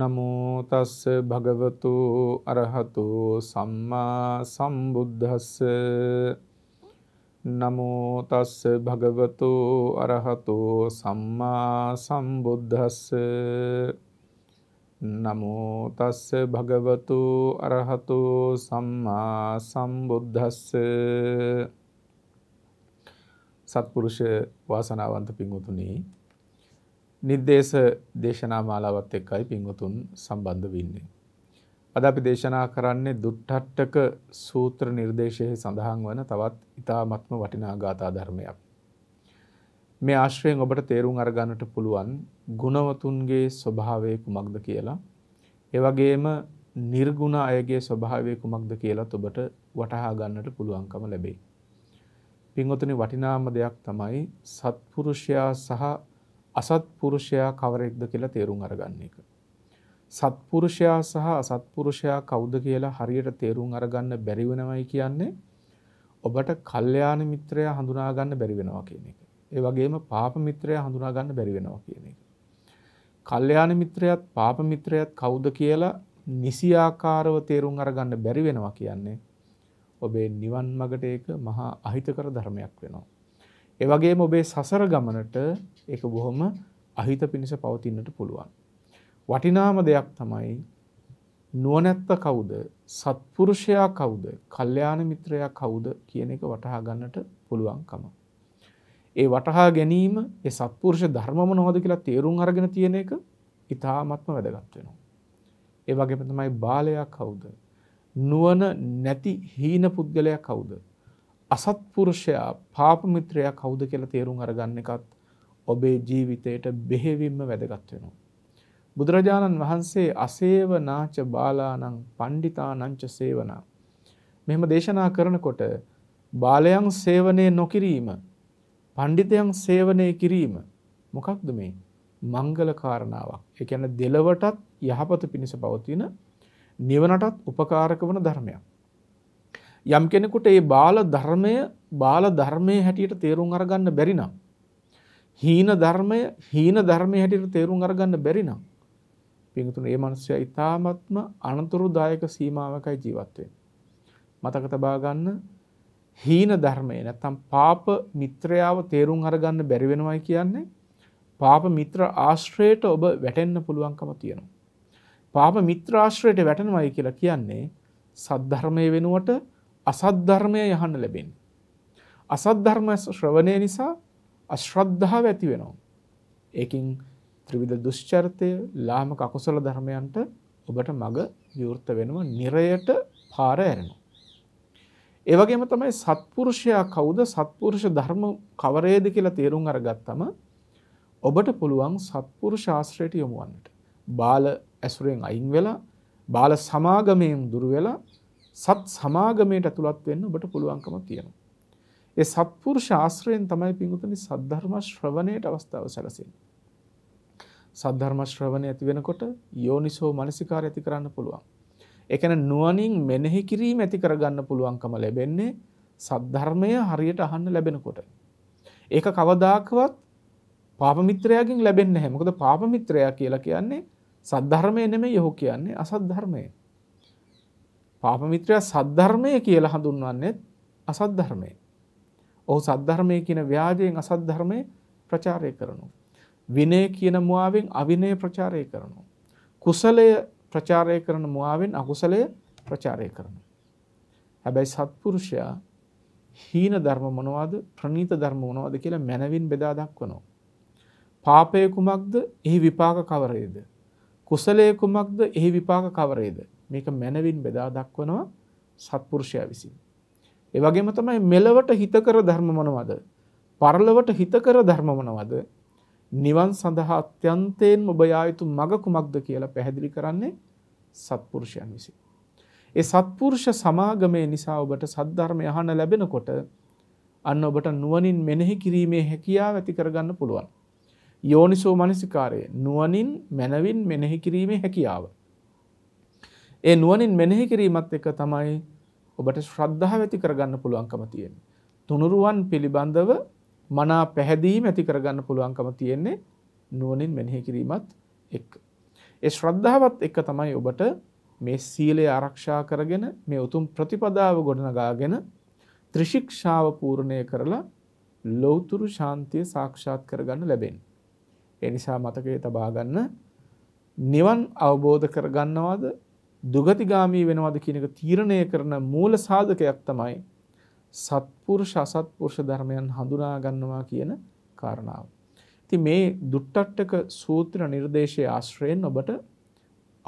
නමෝ තස්ස භගවතු අරහතු සම්මා සම්බුද්දස්ස නමෝ තස්ස භගවතු අරහතු සම්මා සම්බුද්දස්ස නමෝ තස්ස භගවතු අරහතු සම්මා සම්බුද්දස්ස සත්පුරුෂ වාසනාවන්ත පිංගුතුනි නිද්දේශ දේශනා මාලාවත් එක්කයි පින්වතුන් සම්බන්ධ වෙන්නේ. අද අපි දේශනා කරන්නේ දුට්ටට්ටක සූත්‍ර නිර්දේශයේ සඳහන් වන තවත් ඉතාමත්ම වටිනා ගාථා ධර්මයක්. මේ ආශ්‍රයෙන් ඔබට තේරුම් අරගන්නට පුළුවන් ගුණවතුන්ගේ ස්වභාවය කුමක්ද කියලා. ඒ වගේම නිර්ගුණ අයගේ ස්වභාවය කුමක්ද කියලාත් ඔබට වටහා ගන්නට පුළුවන්කම ලැබෙයි. පින්වතුනි වටිනාම දෙයක් තමයි සත්පුරුෂයා සහ අසත්පුරුෂයා කවරෙක්ද කියලා තේරුම් අරගන්න එක. සත්පුරුෂයා සහ අසත්පුරුෂයා කවුද කියලා හරියට තේරුම් අරගන්න බැරි වෙනවයි කියන්නේ ඔබට කල්යාණ මිත්‍රයා හඳුනා ගන්න බැරි වෙනවා කියන එක. ඒ වගේම පාප මිත්‍රයා හඳුනා ගන්න බැරි වෙනවා කියන එක. කල්යාණ මිත්‍රයත් පාප මිත්‍රයත් කවුද කියලා නිසි ආකාරව තේරුම් අරගන්න බැරි වෙනවා කියන්නේ ඔබේ නිවන් මගට ඒක මහා අහිතකර ධර්මයක් වෙනවා. ඒවගේ ඔබේ සසර ගමනට එක බොහොම අහිත පිණිස පවතින්නට පුළුවන්. වටිනාම දෙයක් තමයි නුවනැත්ත කවුද සත්පුරුෂයා කවුද කල්්‍යයාන මිත්‍රයා කවුද කියන එක වටහා ගන්නට පුළුවන්කම. ඒ වටහා ගැනීම ඒ සත්පුරුෂ ධර්මම නොහොද කියලා තේරුම් අරගෙන තියෙන එක ඉතාමත්ම වැදගත් වෙනවා. ඒ වගේම තමයි බාලයා කවුද නුවන නැති හීන පුද්ගලයා කවුද අසත්පුරුෂයා පාපමිත්‍රයා කවුද කියලා තේරුම් අරගන්න එකත් ඔබේ ජීවිතයට බෙහෙවින්ම වැදගත් වෙනවා. බුදුරජාණන් වහන්සේ අසේවනාච බාලානං පණ්ඩිතානංච සේවනා. මෙහෙම දේශනා කරනකොට බාලයන් සේවනය නොකිරීම පණ්ඩිතයන් සේවනය කිරීම මොකක්ද මේ මංගල කාරණාවක් එකැන දෙලවටත් යහපත පිණිස පවතින නිවනටත් උපකාරක වන ධර්මයක්. යම් කෙනෙකුට ඒ බාල ධර්මය බාල ධර්මය හැටියට තේරුම් අරගන්න බැරිනම්. හීන ධර්මය හීන ධර්මය හැටියට තේරුම් අරගන්න බැරිනම්. පිඟතුන ඒ මනුස්සයා ඉතාමත්ම අනතුරුදායක සීමාවකයි ජීවත්වෙන්. මතක තබා ගන්න හීන ධර්මය නැත්තම් පාප මිත්‍රයාව තේරුම් අරගන්න බැරි වෙනවයි කියන්නේ පාප මිත්‍ර ආශ්‍රයට ඔබ වැටෙන්න පුළුවන්කම තියෙනවා. පාප මිත්‍රාශ්‍රයට වැටෙනවයි කියලා කියන්නේ සද්ධර්මය වෙනුවට අසද්ධර්මය යහන්න ලැබෙන්. අසද්ධර්ම ශ්‍රවණය නිසා අශ්‍රද්ධාව ඇති වෙනවා. ඒකින් ත්‍රිවිධ දුෂ්චර්තය ලාමක අකුසල ධර්මයන්ට ඔබට මග විවෘත වෙනම නිරයට පාර ඇරෙනවා. ඒවගේම තමයි සත්පුරුෂයා කවුද සත්පුරුෂ ධර්ම කවරේද කියලා තේරුම් අරගත්තම ඔබට පුළුවන් සත්පුරු ශාස්ත්‍රයට යොමුුවන්නට. බාල ඇසුරෙන් අයින් වෙලා බාල සමාගමයෙන් දුරවෙලා සත් සමාගමයට ඇතුළත් වෙන්න ඔබට පුළුවන්කම තියෙනවා. ඒ සත්පුරුෂ ආශ්‍රයෙන් තමයි පිඟුතුනි සද්ධර්ම ශ්‍රවණයට අවස්ථාව සැලසෙන්නේ. සද්ධර්ම ශ්‍රවණය ඇති වෙනකොට යෝනිසෝ මනසිකාරය ඇති කරන්න පුළුවන්. ඒ කියන්නේ නුවණින් මෙනෙහි කිරීම ඇති කරගන්න පුළුවන්කම ලැබෙන්නේ සද්ධර්මය හරියට අහන්න ලැබෙනකොට. ඒක කවදාකවත් පාප මිත්‍රයාගෙන් ලැබෙන්නේ නැහැ. මොකද පාප මිත්‍රයා කියලා කියන්නේ සද්ධර්මය නෙමෙයි ඔහු කියන්නේ අසද්ධර්මය. පාපමිත්‍රය සද්ධර්මය කියල හඳුන්වන්නේ අසද්ධර්මය. ඔහු සද්ධර්මය කියන ව්‍යාජයෙන් අසද්ධර්මය ප්‍රචාරය කරනු. විනය කියන මුවාවෙන් අවිනය ප්‍රචාරය කරනු. කුසලය ප්‍රචාරය කරන මුවාවෙන් අකුසලය ප්‍රචාරය කරන. හැබැයි සත්පුරුෂයා හීන ධර්ම මොනවාද ප්‍රනීත ධර්ම මොනවාද කියලා මැනවින් බෙදා දක්වනවා. පාපය කුමක්ද එහි විපාක කවරේද. කුසලය කුමක්ද එහි විපාක කවරේද. මේක මැනවින් බෙදා දක්වනවා සත්පුරුෂය විසින්. ඒවගේම තමයි මෙලවට හිතකර ධර්ම මොනවද. පරලවට හිතකර ධර්ම මොනවද. නිවන් සඳහා අත්‍යන්තයෙන් ඔබයායුතු මඟ කුමක්ද කියලා පැහැදිලි කරන්නේ සත්පුරුෂයන් විසින්. ඒ සත්පුරුෂ සමාගමය නිසා ඔබට සද්ධර්මය අහන ලැබෙනකොට අන්න ඔබට නුවනින් මෙනෙහි කිරීමේ හැකියාව ඇති කරගන්න පුළුවන්. යෝනිසෝ මනසිකාරය නුවනින් මැනවින් මෙනෙහි කිරීමේ හැකියාව. ඒ නුවනින් මෙනෙහි කිරීමත් එක තමයි ඔබට ශ්‍රද්ධාව ඇති කරගන්න පුළුවන්කම තියෙන. තුනුරුවන් පිළිබඳව මනා පැහැදීම ඇති කරගන්න පුළුවන්කම තියෙන්නේ නුවනින් මෙනෙහි කිරීමත් එක්. ඒ ශ්‍රද්ධාවත් එක තමයි ඔබට මේ සීලය ආරක්ෂා කරගෙන මේ උතුම් ප්‍රතිපදාව ගොඩනගාගෙන ත්‍රිශික්ෂාව පූර්ණය කරලා ලෞතුරු ශාන්තිය සාක්ෂාත් කරගන්න ලැබෙන. එනිසා මතකයේ තබාගන්න නිවන් අවබෝධ කරගන්නවාද දුගතිගාමී වෙනවද කියන එක තීරණය කරන මූල සාධකයක් තමයි සත්පුරුෂ අසත්පුරුෂ ධර්මයන් හඳුනා ගන්නවා කියන කාරණාව. ඉතින් මේ දුට්ටට්ටක සූත්‍ර නිර්දේශයේ ආශ්‍රයෙන් ඔබට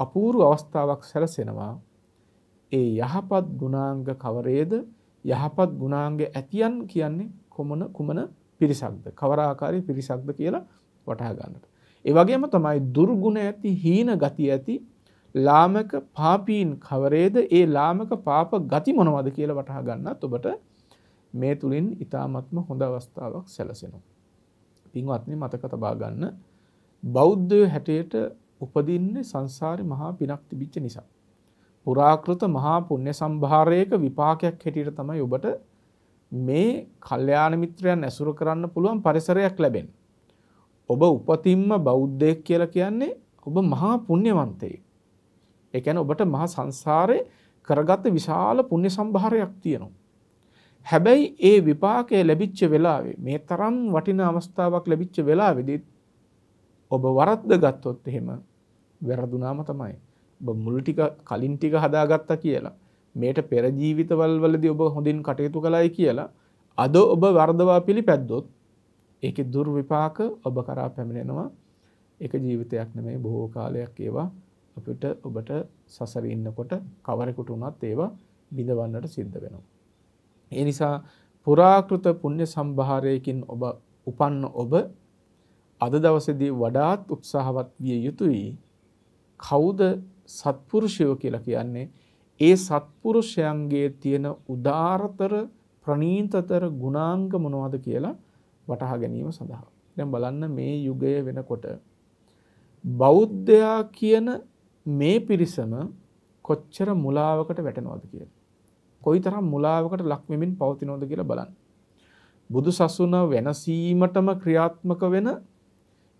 අපූර්ව අවස්ථාවක් සැලසෙනවා. ඒ යහපත් ගුණාංග කවරේද? යහපත් ගුණාංග ඇතියන් කියන්නේ කොමන කුමන පිරිසක්ද? කවර ආකාරයේ පිරිසක්ද කියලා වටහා ගන්නට. ඒ වගේම තමයි දුර්ගුණ ඇති හීන ගති ඇති ලාමක පාපීන් කවරේද ඒ ලාමක පාප ගති මොනවද කියල වටහා ගන්නත් ඔබට මේ තුළින් ඉතාමත්ම හොඳ අවස්ථාවක් සැලසෙනු. පින්වත්න මතක තබාගන්න බෞද්ධය හැටයට උපදින්නේ සංසාරි මහා පිනක් තිබිච්ච නිසා. පුරාකෘත මහා පුුණ්‍ය සම්භාරයක විපාකයක් හැටියට තමයි ඔබට මේ කල්්‍යයාන මිත්‍රයන් ඇසුර කරන්න පුළුවන් පරිසරයක් ලැබෙන්. ඔබ උපතින්ම බෞද්ධයක් කියලා කියන්නේ ඔබ මහා පුුණ්‍යවන්තයෙක්. ඒ කියන්නේ ඔබට මහා සංසාරේ කරගත්ත විශාල පුණ්‍ය සම්භාරයක් තියෙනවා. හැබැයි ඒ විපාකය ලැබිච්ච වෙලාවේ මේ තරම් වටිනා අවස්ථාවක් ලැබිච්ච වෙලාවේදී ඔබ වරද්ද ගත්තොත් එහෙම වැරදුනාම තමයි. ඔබ මුල් ටික කලින් ටික හදාගත්තා කියලා. මේට පෙර ජීවිතවල වලදී ඔබ හොඳින් කටයුතු කළයි කියලා අද ඔබ වර්ධවා පිළිපැද්දොත් ඒකේ දුර්විපාක ඔබ කරා පැමිණෙනවා. ඒක ජීවිතයක් නෙමෙයි බොහෝ කාලයක් ඒවා අපිට ඔබට සසර ඉන්නකොට කවරෙකුට වුණත් ඒවා බිඳවන්නට සිද්ධ වෙනවා. ඒ නිසා පුරාකෘත පුණ්‍ය සම්භාරයකින් ඔබ උපන්න ඔබ අද දවසේදී වඩාත් උත්සාහවත් විය යුතුයි. කවුද සත්පුරුෂයෝ කියලා කියන්නේ? ඒ සත්පුරුෂයන්ගේ තියෙන උදාරතර ප්‍රණීතතර ගුණාංග මොනවද කියලා වටහා ගැනීම සඳහා. දැන් බලන්න මේ යුගය වෙනකොට බෞද්ධයා කියන මේ පිරිසම කොච්චර මුලාවකට වැටෙනවද කිය. කොයි තරම් මුලාවකට ලක්මමින් පවතිනෝද කියලා බලන්න. බුදු සසුන වෙනසීමටම ක්‍රියාත්මක වෙන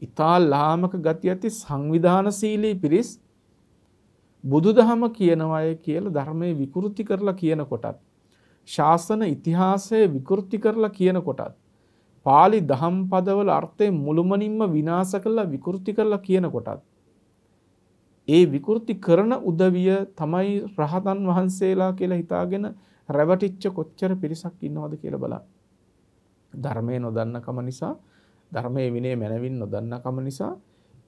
ඉතා ලාමක ගති ඇති සංවිධානශීලී පිරිස් බුදු දහම කියනවය කියල ධර්මය විකෘති කරලා කියන කොටත්. ශාසන ඉතිහාසය විකෘති කරලා කියන කොටත්. පාලි දහම් පදවල අර්ථය මුළුමනින්ම විනාස කරලා විකෘති කරලා කියන කොටත්. ඒ විකෘති කරන උදවිය තමයි රහතන් වහන්සේලා කියලා හිතාගෙන රැවටිච්ච කොච්චර පිරිසක් ඉන්නවද කියලා බලන්න. ධර්මය නොදන්නකම නිසා ධර්මයේ විනේ මැනවින් නොදන්නකම නිසා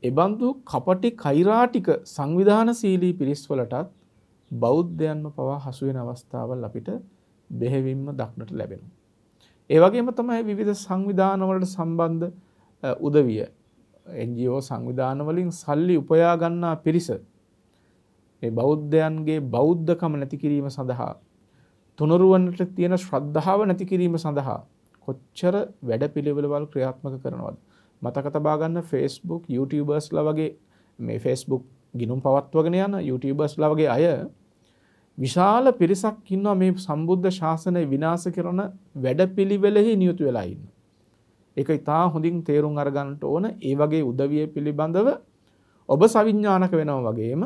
එබඳු කපටි කෛරාටික සංවිධාන සීලී පිරිස්වලටත් බෞද්ධයන්ම පවා හසුවෙන අවස්ථාවල් අපිට බෙහෙවින්ම දක්නට ලැබෙනවා. ඒවගේම තමයි විවිධ සංවිධානවලට සම්බන්ධ උදවිය එජෝ සංවිධානවලින් සල්ලි උපයාගන්නා පිරිස බෞද්ධයන්ගේ බෞද්ධකම නැති කිරීම සඳහා තුනරුවන්ට තියෙන ශ්‍රද්ධාව නැති කිරීම සඳහා කොච්චර වැඩ පිළිවෙලවල් ක්‍රියාත්මක කරනවද මතකතබාගන්න ෆෙස්බුක් YouTubeබර්ස්ල වගේ මේ ෆෙස්බුක් ගිනුම් පවත්වගෙන යන YouTubeබර්ස්ල වගේ අය විශාල පිරිසක් ඉන්නවා මේ සම්බුද්ධ ශාසනය විනාස කරන වැඩ පිළිවෙලෙහි නියුතු වෙලාඉන්න ඒක ඉතා හොඳින් තේරුම් අරගන්නට ඕන ඒ වගේ උදවිය පිළිබඳව ඔබ සවිඥානක වෙනවා වගේම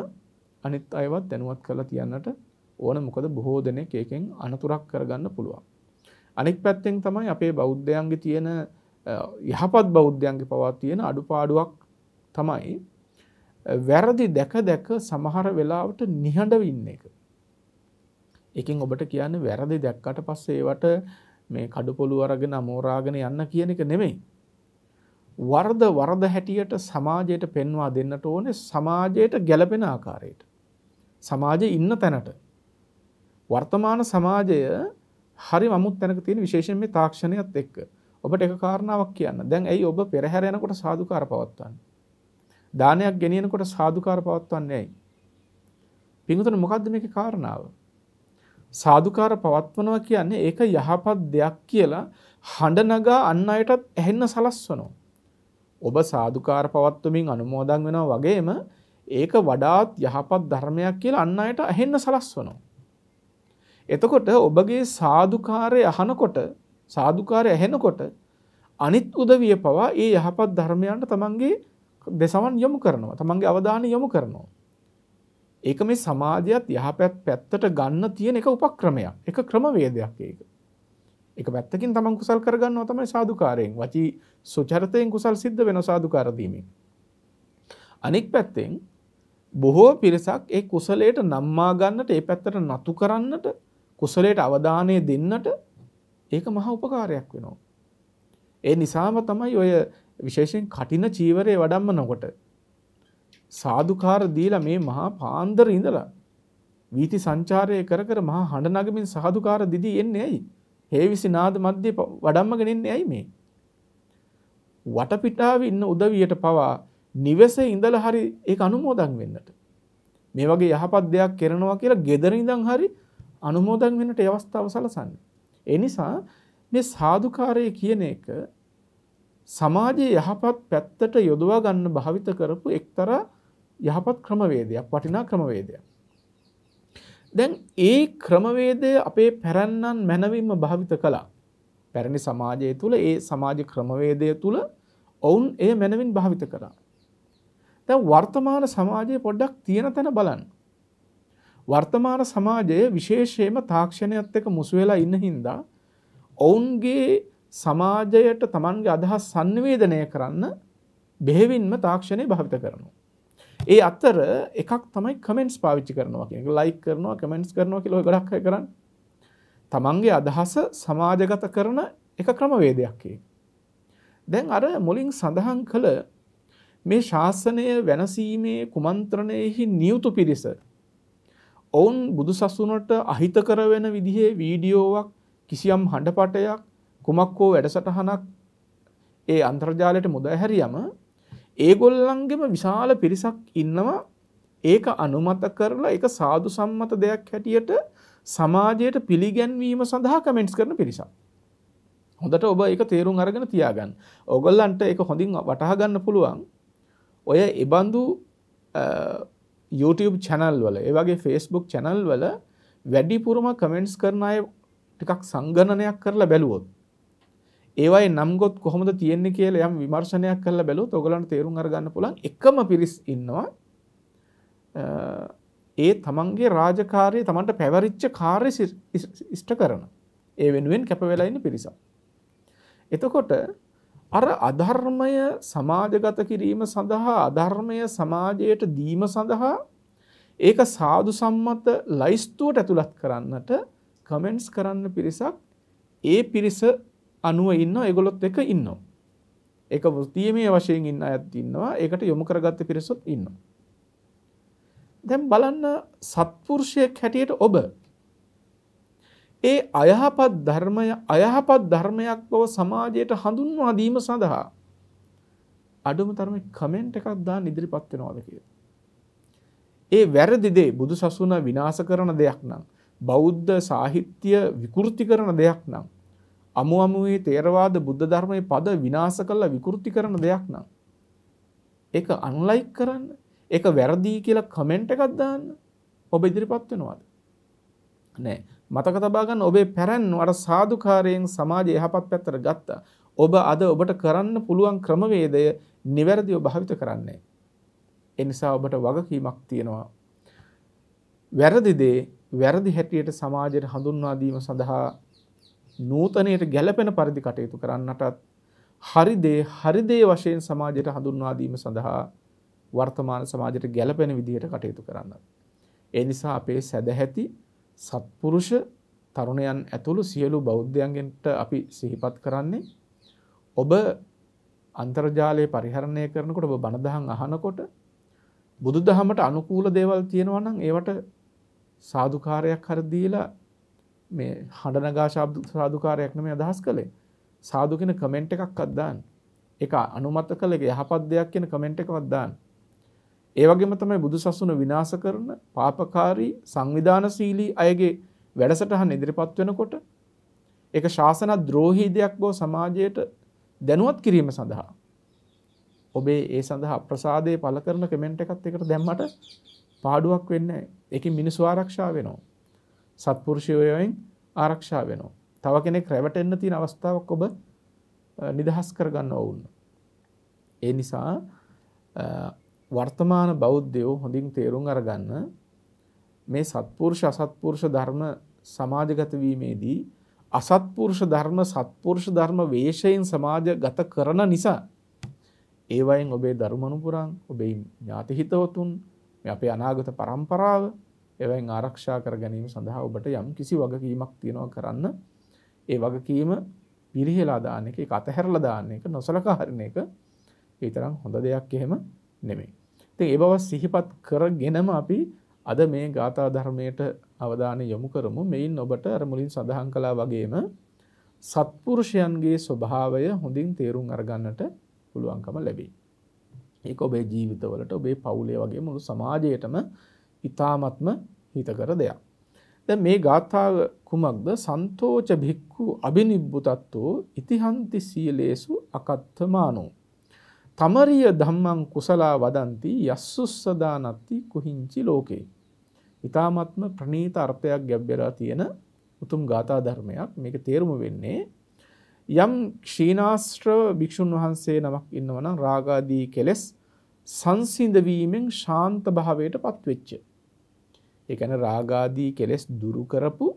අනිත් අයවත් දැනුවත් කරලා තියන්නට ඕන මොකද බොහෝ දෙනෙක් ඒකෙන් අනතුරක් කරගන්න පුළුවන්. අනික් පැත්තෙන් තමයි අපේ බෞද්ධයන්ගේ තියෙන යහපත් බෞද්ධයන්ගේ පවා තියෙන අඩුපාඩුවක් තමයි වැරදි දැක දැක සමහර වෙලාවට නිහඬ වෙන්න එක. එකෙන් ඔබට කියන්නේ වැරදි දැක්කට පස්සේ ඒවට මේ කඩුපොළු අරගෙන අමෝරාගෙන යන්න කියන එක නෙමෙයි. වර්ධ වර්ධ හැටියට සමාජයට පෙන්වා දෙන්නට ඕනේ සමාජයට ගැළපෙන ආකාරයට. සමාජයේ ඉන්න තැනට. වර්තමාන සමාජය හරි මමුත් තැනක තියෙන විශේෂයෙන් මේ තාක්ෂණයත් එක්ක. ඔබට එක කාරණාවක් කියන්න. දැන් ඇයි ඔබ පෙරහැර යනකොට සාදුකාර පවත්වන්නේ? දානයක් ගෙනියනකොට සාදුකාර පවත්වන්නේ ඇයි? පින්වතුනි මොකද්ද මේකේ කාරණාව? සාදුකාර පවත්වනවා කියන්නේ ඒක යහපත් දෙයක් කියලා හඬ නගා අන් අයටත් ඇහෙන්න සලස්වනවා. ඔබ සාදුකාර පවත්වමින් අනුමෝදන් වෙනවා වගේම ඒක වඩාත් යහපත් ධර්මයක් කියලා අන් අයට ඇහෙන්න සලස්වනවා. එතකොට ඔබගේ සාදුකාරය අහනකොට සාදුකාරය ඇහෙනකොට අනිත් උදවිය පවා ඒ යහපත් ධර්මයන්ට තමන්ගේ දෙසවන් යොමු කරනවා. තමන්ගේ අවධානය යොමු කරනවා. ඒක මේ සමාජයත් යහපැත් පැත්තට ගන්න තියෙන එක උපක්‍රමයක්. එක ක්‍රමවේදයක් ඒක. එක පැත්තකින් තමන් කුසල් කරගන්නවා තමයි සාදුකාරයෙන්. වචී සුචරිතයෙන් කුසල් සිද්ධ වෙන සාදුකාර දීමෙන්. අනෙක් පැත්තෙන් බොහෝ පිරිසක් ඒ කුසලයට නම්මා ගන්නට ඒ පැත්තට නතු කරන්නට කුසලයට අවධානය දෙන්නට ඒක මහා උපකාරයක් වෙනවා. ඒ නිසාම තමයි ඔය විශේෂයෙන් කටින චීවරය වඩම්ම නොකොට සාදුකාර දීලා මේ මහා පාන්දර ඉඳලා වීති සංචාරය කර කර මහා හඬ නගමින් සාදුකාර දිදී එන්නේ ඇයි? හේවිසි නාද මැද්දේ වඩම්මගෙන එන්නේ ඇයි මේ? වටපිටාවේ ඉන්න උදවියට පවා නිවසේ ඉඳලා හරි ඒක අනුමෝදන් වෙන්නට. මේ වගේ යහපත් දෙයක් කරනවා කියලා gedara ඉඳන් හරි අනුමෝදන් වෙන්නට අවස්ථාව සලසන්න. ඒ නිසා මේ සාදුකාරය කියන එක සමාජයේ යහපත් පැත්තට යොදවා ගන්න භාවිත කරපු එක්තරා යහපත් ක්‍රමවේදයක් වටිනා ක්‍රමවේදය. දැන් ඒ ක්‍රමවේදය අපේ පැරැන්නන් මැනවීම භාවිත කළා. පැරණි සමාජය තුළ ඒ සමාජ ක්‍රමවේදය තුළ ඔවුන් ඒ මැනවින් භාවිත කරා. තැ වර්තමාන සමාජය පොඩ්ඩක් තියෙන තැන බලන්න. වර්තමාන සමාජයේ විශේෂයම තාක්ෂණයත් එක මුසුවෙලා ඉන්න හින්දා ඔවුන්ගේ සමාජයට තමන්ගේ අදහස් සන්නිවේදනය කරන්න බෙහෙවින්ම තාක්ෂණය භාවිත කරනවා. ඒ අත්තර එකක් තමයි කමෙන්ට්ස් පාවිච්චි කරනවා කියෙන ලයි කරනවා කමෙන්ට්ස් කරනවා කිලෝ ගඩක් කරන්න තමන්ගේ අදහස සමාජගත කරන එක ක්‍රමවේදයක්කේ. දැන් අර මුලින් සඳහන් කළ මේ ශාසනය වෙනසීමේ කුමන්ත්‍රණයෙහි නියුතු පිරිස. ඔවුන් බුදු සසුනට අහිත කරවෙන විදිහේ වීඩියෝවක් කිසියම් හඬපටයක් කුමක් හෝ වැඩසටහනක් ඒ අන්තර්ජාලයට මුදහැරියම ඒගොල්ලන්ගෙම විශාල පිරිසක් ඉන්නවා ඒක අනුමත කරලා එක සාදු සම්මත දෙයක් හැටියට සමාජයට පිළිගැන්වීම සඳහා කමෙන්ට්ස් කරන පිරිසක්. හොඳට ඔබ ඒක තේරුම් අරගෙන තියාගන්න. ඔගොල්ලන්ට ඒක හොඳින් වටහා ගන්න පුළුවන්. ඔය ඒබඳු YouTube channel වල, ඒ වගේ Facebook channel වල වැඩිපුරම කමෙන්ට්ස් කරන අය ටිකක් සංගණනයක් කරලා බැලුවොත් ඒවයි නම්ගොත් කොහොමද තියෙන්නේ කියලා යම් විමර්ශනයක් කරලා බැලුවොත් ඔයගලන්ට තේරුම් අරගන්න පුළුවන් එකම පිරිස් ඉන්නවා ඒ තමන්ගේ රාජකාරිය තමන්ට පැවරිච්ච කාර්ය ඉෂ්ට කරන ඒ වෙනුවෙන් කැප වෙලා ඉන්න පිරිසක්. එතකොට අර අධර්මය සමාජගත කිරීම සඳහා අධර්මය සමාජයට දීම සඳහා ඒක සාදු සම්මත ලයිස්තුවට ඇතුළත් කරන්නට කමෙන්ට්ස් කරන්න පිරිසක් ඒ පිරිස අනුව ඉන්න ඒගොලොත් එක ඉන්නවා. එක තියමේ වශයෙන් ඉන්න ඇත් ඉන්නවා ඒකට යොමු කරගත්ත පිරිසොත් ඉන්න. දැම් බලන්න සත්පුරුෂයක් හැටියට ඔබ ඒ අයහපත් ධර්මය අයහපත් ධර්මයක් බව සමාජයට හඳුන්වා දීම සඳහා අඩුම තරම කමෙන්ට් එකක් දාන්න ඉදිරිපත් වෙනවාද කියලා. ඒ වැරදි දේ බුදු සසුන විනාශ කරන දෙයක් නම් බෞද්ධ සාහිත්‍ය විකෘති කරන දෙයක් නම් අමු අමුවේ තේරවාද බුද්ධ ධර්මයේ පද විනාශ කරලා විකෘති කරන දෙයක් නම් ඒක අන්ලයික් කරන්න ඒක වැරදි කියලා කමෙන්ට් එකක් දාන්න ඔබ ඉදිරිපත් වෙනවද නෑ මතක තබා ගන්න ඔබේ පැරණි අර සාදුකාරයෙන් සමාජය යහපත් පැත්තට ගත්තා ඔබ අද ඔබට කරන්න පුළුවන් ක්‍රමවේදය නිවැරදිව භාවිත කරන්නේ ඒ නිසා ඔබට වගකීමක් තියෙනවා වැරදි දේ වැරදි හැටියට සමාජයට හඳුන්වා දීම සඳහා නූතනයට ගැලපෙන පරිදි කටයුතු කරන්නටත් හරිදේ හරිදේ වශයෙන් සමාජයට හඳුන්වාදීම සඳහා වර්තමාන සමාජයට ගැලපෙන විදිහට කටයුතු කරන්න. ඒ නිසා අපේ සැදැහැති සත්පුරුෂ තරුණයන් ඇතුළු සියලු බෞද්ධයන්ගෙන්ට අපි සිහිපත් කරන්නේ ඔබ අන්තර්ජාලය පරිහරණය කරනකොට ඔබ බණදහන් අහනකොට බුදු දහමට අනුකූල දේවල් තියෙනවා නම් ඒවට සාධකාරයක් හරදීලා මේ හඬනගා සාධකාරයක් නම අදහස් කළේ සාදුකෙන කමෙන්ට් එකක් අත්දාන් එක අනුමත කළ එක යහපත් දෙයක් කියෙන කමෙන්ට් එක වත්දාන්න ඒවගේම තමයි බුදු සසුන විනාස කරන පාපකාරී සංවිධාන සීලී අයගේ වැඩසටහන් ඉදිරිපත් වෙනකොට ඒක ශාසන ද්‍රෝහී දෙයක් බව සමාජයට දැනුවත් කිරීම සඳහා ඔබේ ඒ සඳහා අප්‍රසාදයේ පළ කරන කමෙන්ට් එකත් එකට දැම්මට පාඩුවක් වෙන්නේ නැහැ. ඒකේ මිනිස්සු ආරක්ෂා වෙනවා. සත්පුරුෂයෝයෙන් ආරක්ෂා වෙනවා. තව කෙනෙක් රැවටෙන්න තියෙන අවස්ථාවක් ඔබ නිදහස් කරගන්න ඕන්න. ඒ නිසා වර්තමාන බෞද්ධයෝ හොඳින් තේරුම් අරගන්න මේ සත්පුරුෂ අසත්පුරුෂ ධර්ම සමාජගත වීමේදී අසත්පුරුෂ ධර්ම සත්පුරුෂ ධර්ම වේශයෙන් සමාජගත කරන නිසා ඒවයින් ඔබේ ධර්මනුපුරන් ඔබේ ඥාතිහිතවතුන් මේ අපේ අනාගත පරම්පරාව ඒවෙන් ආරක්ෂා කර ගැනීම සඳහා ඔබට යම් කිසි වගකීමක් තියෙනවා කරන්න. ඒ වගකීම පිරිහෙලා දාන එක, ඒක අතහැරලා දාන එක, නොසලකා හරින එක ඒ තරම් හොඳ දෙයක් එහෙම නෙමෙයි. ඉතින් ඒ බව සිහිපත් කරගෙනම අපි අද මේ ගාථා ධර්මයට අවධානය යොමු කරමු. මෙයින් ඔබට අර මුලින් සඳහන් කළා වගේම සත්පුරුෂයන්ගේ ස්වභාවය හොඳින් තේරුම් අරගන්නට පුළුවන්කම ලැබේ. ඒක ඔබේ ජීවිතවලට ඔබේ පවුලේ වගේ මුළු සමාජයටම ඊ타ත්ම හිතකර දෙයක්. දැන් මේ ගාථාව කුමක්ද? සන්තෝච භික්ඛු අබිනිබ්බුතත්තු ඉතිහන්ති සීලේසු අකත්තමානෝ. තමරිය ධම්මං කුසලා වදಂತಿ යස්සුස්සදානත්ති කුහිංචි ලෝකේ. ඊ타ත්ම ප්‍රණීත අර්ථයක් ගැඹෙලා තියෙන උතුම් ගාථා ධර්මයක්. මේක තේරුම වෙන්නේ යම් ක්ෂීනාශ්‍රව භික්ෂුන් වහන්සේ නමක් ඉන්නවනම් රාගාදී කෙලෙස් සංසිඳ වීමෙන් ශාන්ත භාවයට පත්වෙච්ච එකන රාගාදී කෙලෙස් දුරු කරපු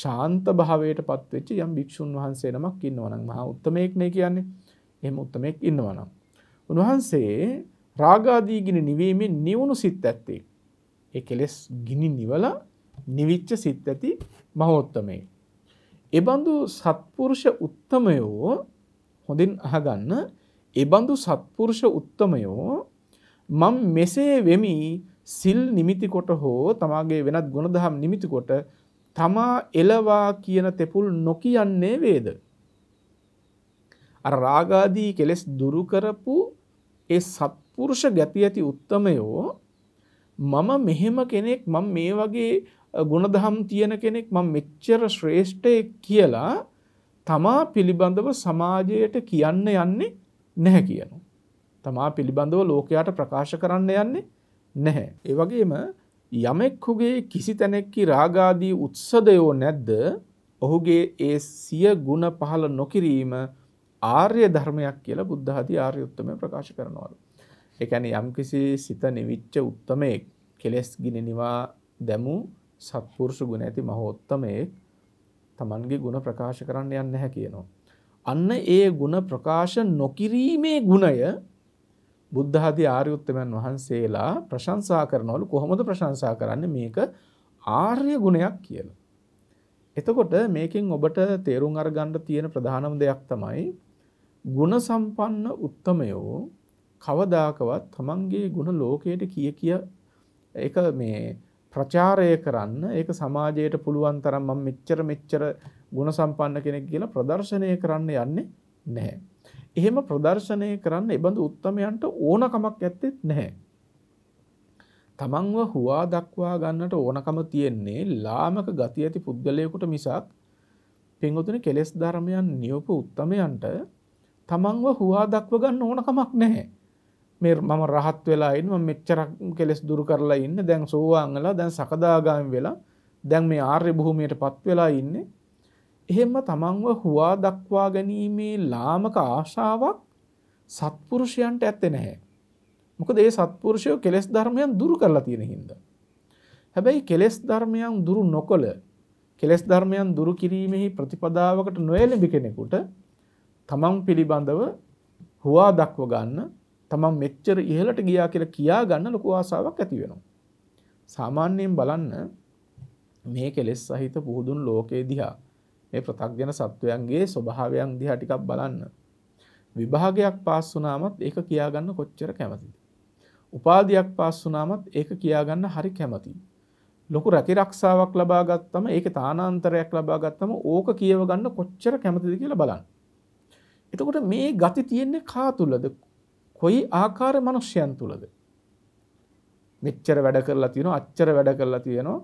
ශාන්ත භාවයට පත්වෙච්ච යම් භික්‍ෂූන් වහන්සේ නමක් ඉන්නවනම් මහා උත්තමයෙක්නය කියන්නේ එම උත්තමයෙක් ඉන්නවනම්. උන්වහන්සේ රාගාදී ගිනි නිවීමෙන් නිවුණු සිත් ඇත්තේ. ඒ කෙලෙස් ගිනි නිවල නිවිච්ච සිත් ඇති මහෝත්තමයේ. එබඳු සත්පුරුෂ උත්තමයෝ හොඳින් අහගන්න එබඳු සත්පුරුෂ උත්තමයෝ මං මෙසේ වෙමි සිල් නිමිති කොට හෝ තමාගේ වෙනත් ගුණදහම් නිමිති කොට තමා එලවා කියන තෙපුල් නොකියන්නේ වේද. අර රාගාදී කෙලෙස් දුරු කරපු ඒ සත්පුරුෂ ගැති ඇති උත්තමයෝ මම මෙහෙම කෙනෙක් මම මේ වගේ ගුණදහම් තියෙන කෙනෙක් මම මෙච්චර ශ්‍රේෂ්ඨයෙක් කියලා තමා පිළිබඳව සමාජයට කියන්න යන්නේ නැහැ කියනවා. තමා පිළිබඳව ලෝකයාට ප්‍රකාශ කරන්න යන්නේ නැහැ. ඒ වගේම යමෙක්හුගේ කිසි තැනෙක්කි රාගාදී උත්සදයෝ නැද්ද ඔහුගේ ඒ සිය ගුණ පහළ නොකිරීම ආර්ය ධර්මයක් කියලා බුද්ධහති ආර්යුත්තම ප්‍රකාශ කරනවලු. එකැන යම්කිසි සිත නිවිච්ච උත්තමයෙක් කෙලෙස් ගිනිනිවා දැමු සත්පුරුෂ ගුණ ඇති මහෝත්තමයෙක් තමන්ගේ ගුණ ප්‍රකාශ කරන්න යන්න හැ කියනවා. අන්න ඒ ගුණ ප්‍රකාශ නොකිරීමේ ගුණය බුද්ධ ආදී ආර්ය උත්තමයන් වහන්සේලා ප්‍රශංසා කරනවලු කොහොමද ප්‍රශංසා කරන්නේ මේක ආර්ය ගුණයක් කියලා. එතකොට මේකෙන් ඔබට තේරුම් අරගන්න තියෙන ප්‍රධානම දෙයක් තමයි ගුණ සම්පන්න උත්තමයෝ කවදාකවත් තමන්ගේ ගුණ ලෝකයට කිය කිය ඒක මේ ප්‍රචාරය කරන්න ඒක සමාජයට පුළුවන් තරම් මම මෙච්චර මෙච්චර ගුණ සම්පන්න කෙනෙක් කියලා ප්‍රදර්ශනය කරන්න යන්නේ නැහැ. එහෙම ප්‍රදර්ශනය කරන්න එබඳු උත්තමයන්ට ඕනකමක් ඇත්තෙත් නැහැ. තමන්ව හුවා දක්වා ගන්නට ඕනකම තියෙන්නේ ලාමක ගති ඇති පුද්ගලයෙකුට මිසක් පින්වතුනි කෙලෙස් ධර්මයන් නියපු උත්තමයන්ට තමන්ව හුවා දක්ව ගන්න ඕනකමක් නැහැ. මේ මම රහත් වෙලා ඉන්න මම මෙච්චර කෙලෙස් දුරු කරලා ඉන්න දැන් සෝවාන් වෙලා දැන් සකදාගාමි වෙලා දැන් මේ ආර්ය භූමියටපත් වෙලා ඉන්නේ එහෙම තමන්ව හුවා දක්වා ගැනීමේ ලාමක ආශාවක් සත්පුරුෂයන්ට ඇත්තේ නැහැ. මොකද ඒ සත්පුරුෂයෝ කෙලෙස් ධර්මයන් දුරු කරලා තියෙන හින්දා. හැබැයි කෙලෙස් ධර්මයන් දුරු නොකළ කෙලෙස් ධර්මයන් දුරු කිරීමෙහි ප්‍රතිපදාවකට නොයෙළඹ කෙනෙකුට තමන් පිළිබඳව හුවා දක්ව ගන්න තමන් මෙච්චර ඉහළට ගියා කියලා කියා ගන්න ලොකු ආසාවක් ඇති වෙනවා. සාමාන්‍යයෙන් බලන්න මේ කෙලෙස් සහිත පුහුදුන් ලෝකයේ දිහා මේ ප්‍රතක්ජන සත්වයන්ගේ ස්වභාවයන් දිහා ටිකක් බලන්න. විභාගයක් පාස් වුණාමත් ඒක කියාගන්න කොච්චර කැමතිද? උපාධියක් පාස් වුණාමත් ඒක කියාගන්න හරි කැමතියි. ලොකු රැකි රක්ෂාවක් ලබා ගත්තම ඒකේ තානාන්තරයක් ලබා ගත්තම ඕක කියව ගන්න කොච්චර කැමතිද කියලා බලන්න. එතකොට මේ ගති තියෙන්නේ කා තුලද? කොයි ආකාර මිනිස්යන් තුලද? මෙච්චර වැඩ කරලා තියෙනවා අච්චර වැඩ කරලා තියෙනවා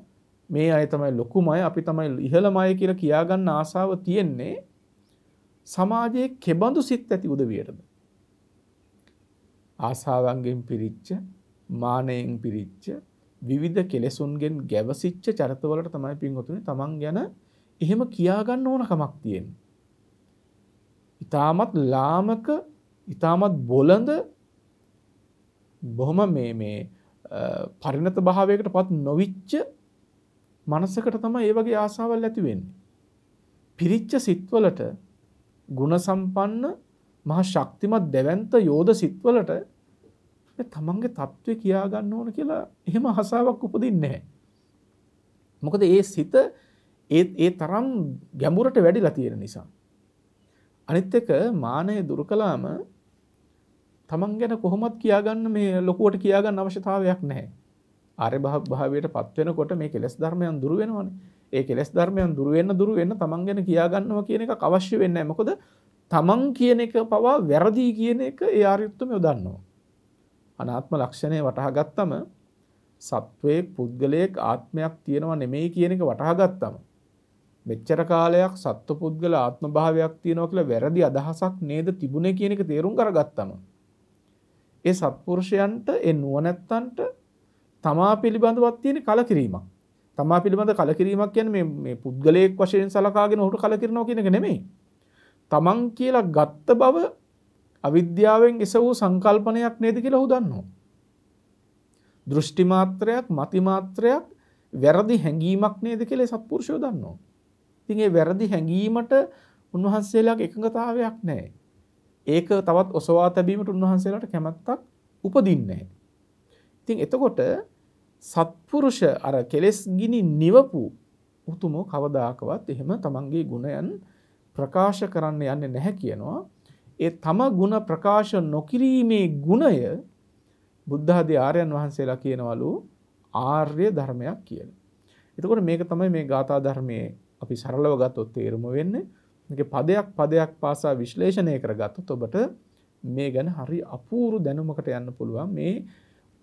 මේ අය තමයි ලොකුමය අපි තමයි ඉහළමය කියලා කියාගන්න ආසාව තියෙන්නේ සමාජයේ කෙබඳු සිත් ඇති උදවියටද ආසාවන්ගෙන් පිරිච්ච මානයෙන් පිරිච්ච විවිධ කෙලෙසුන්ගෙන් ගැවසිච්ච චරිතවලට තමයි පින්වතුනි තමන් ගැන එහෙම කියාගන්න ඕන කමක් තියෙන්නේ. ඊටමත් ලාමක ඊටමත් බොළඳ බොහොම මේ මේ පරිණත භාවයකට පත් නොවිච්ච මනසකට තමයි ඒ වගේ ආසාවල් ඇති වෙන්නේ. පිරිච්ච සිත්වලට ಗುಣ සම්පන්න මහා ශක්තිමත් දෙවන්ත යෝධ සිත්වලට මේ තමන්ගේ తත්වේ කියා ගන්න ඕන කියලා එහෙම ආසාවක් උපදින්නේ නැහැ. මොකද ඒ සිත ඒ ඒ තරම් ගැඹුරට වැඩිලා තියෙන නිසා. අනිත් එක මානය දුරු කළාම තමන් ගැන කොහොමත් කියාගන්න මේ ලොකුවට කියාගන්න අවශ්‍යතාවයක් නැහැ. ආර්ය භාවයට පත් වෙනකොට මේ කෙලෙස් ධර්මයන් දුරු වෙනවනේ. ඒ කෙලෙස් ධර්මයන් දුරු වෙන්න දුරු වෙන්න තමන් ගැන කියා ගන්නවා කියන එක අවශ්‍ය වෙන්නේ නැහැ. මොකද තමන් කියන එක පවා වැරදි කියන එක ඒ ආර්යත්වම යොදන්නවා. අනාත්ම ලක්ෂණය වටහා ගත්තම සත්වයෙක් පුද්ගලයෙක් ආත්මයක් තියෙනවා නෙමෙයි කියන එක වටහා ගත්තම මෙච්චර කාලයක් සත්ව පුද්ගල ආත්ම භාවයක් තියෙනවා කියලා වැරදි අදහසක් නේද තිබුණේ කියන එක තේරුම් කරගත්තම ඒ සත්පුරුෂයන්ට ඒ නුවණැත්තන්ට තමා පිළිබඳවත් තියෙන කලකිරීමක් තමා පිළිබඳ කලකිරීමක් කියන මේ පුද්ගලයෙක් වශයෙන් සලකාගෙන ඔහුට කලකිරනවා කියන එක නෙමෙයි. තමන් කියලා ගත්ත බව අවිද්‍යාවෙන් එස වූ සංකල්පනයක් නේද කියලා ඔහු දන්නවා. දෘෂ්ටි මාත්‍රයක්, මති මාත්‍රයක් වැරදි හැඟීමක් නේද කියලා සත්පුරුෂයෝ දන්නවා. ඉතින් ඒ වැරදි හැඟීමට උන්වහන්සේලාගේ එකඟතාවයක් නැහැ. ඒක තවත් ඔසවා තැබීමට උන්වහන්සේලාට කැමැත්තක් උපදින්නේ නැහැ. ඉතින් එතකොට සත්පුරුෂ අර කෙලෙස් ගිනි නිවපු උතුමෝ කවදාකවත් එහෙම තමන්ගේ ගුණයන් ප්‍රකාශ කරන්න යන්න නැහැ කියනවා. ඒ තම ගුණ ප්‍රකාශ නොකිරීමේ ගුණය බුද්ධාදී ආරයන් වහන්සේලා කියනවලු ආර්ය ධර්මයක් කියන. එතකොට මේක තමයි මේ ගාථා ධර්මයේ අපි සරලව ගත්තොත් තේරුම වෙන්නේ. මේක පදයක් පදයක් පාසා විශ්ලේෂණය කරගත්තොත් ඔබට මේ ගැන හරි අපූරු දැනුමකට යන්න පුළුවන්. මේ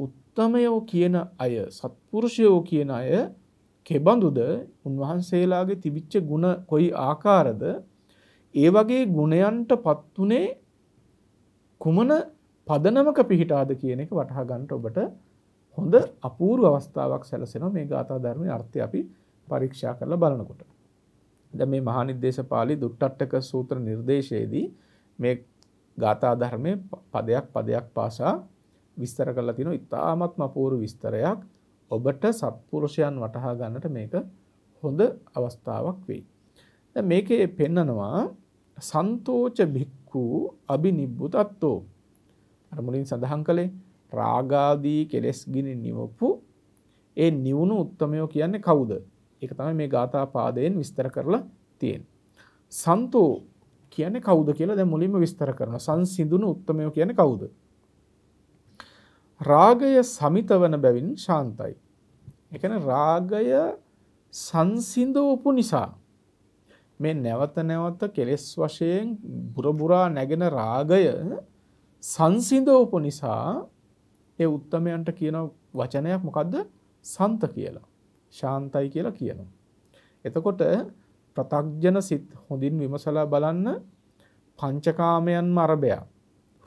උත්තමයෝ කියන අය සත්පුරුෂයෝ කියන අය කෙබඳුද උන්වහන්සේලාගේ තිබිච්ච ගුණ කොයි ආකාරද ඒ වගේ ගුණයන්ට පත්තුනේ කුමන පදනමක පිහිටාද කියන එක වටහා ගන්නට ඔබට හොඳ අපූර්ව අවස්ථාවක් සැලසෙනවා මේ ගාථා ධර්මයේ අර්ථය අපි පරීක්ෂා කරලා බලනකොට. දැන් මේ මහානිද්දේශ පාළි දුට්ටට්ටක සූත්‍ර නිර්දේශයේදී මේ ගාථා ධර්මයේ පදයක් පදයක් පාසා විස්තර කරලා තිනු ඉතාමත්ම අපූරු විස්තරයක් ඔබට සත්පුරුෂයන් වටහා ගන්නට මේක හොඳ අවස්ථාවක් වෙයි. දැන් මේකේ පෙන්නනවා සන්තෝච භික්ඛු අබිනිබ්බුතත්තෝ අර මුලින් සඳහන් කළේ රාගාදී කෙලෙස් ගිනි නිවපු ඒ නිවුණු උත්තමයෝ කියන්නේ කවුද? ඒක තමයි මේ ගාථා පාදයෙන් විස්තර කරලා තියෙන්නේ. සන්තෝ කියන්නේ කවුද කියලා දැන් මුලින්ම විස්තර කරනවා. සංසිඳුණු උත්තමයෝ කියන්නේ කවුද? රාගය සමිත වන බැවින් ශාන්තයි. එකන රාගය සංසිඳවපු නිසා. මේ නැවත නැවත කෙලෙස් වශයෙන් බුරබුරා නැගෙන රාගය සංසිඳවපු නිසා ඒ උත්තමයන්ට කියන වචනයක් මොකක්ද සන්ත කියලා. ශාන්තයි කියලා කියනවා. එතකොට ප්‍රතග්ජන සිත් හොඳින් විමසලා බලන්න පංචකාමයන් මරබයා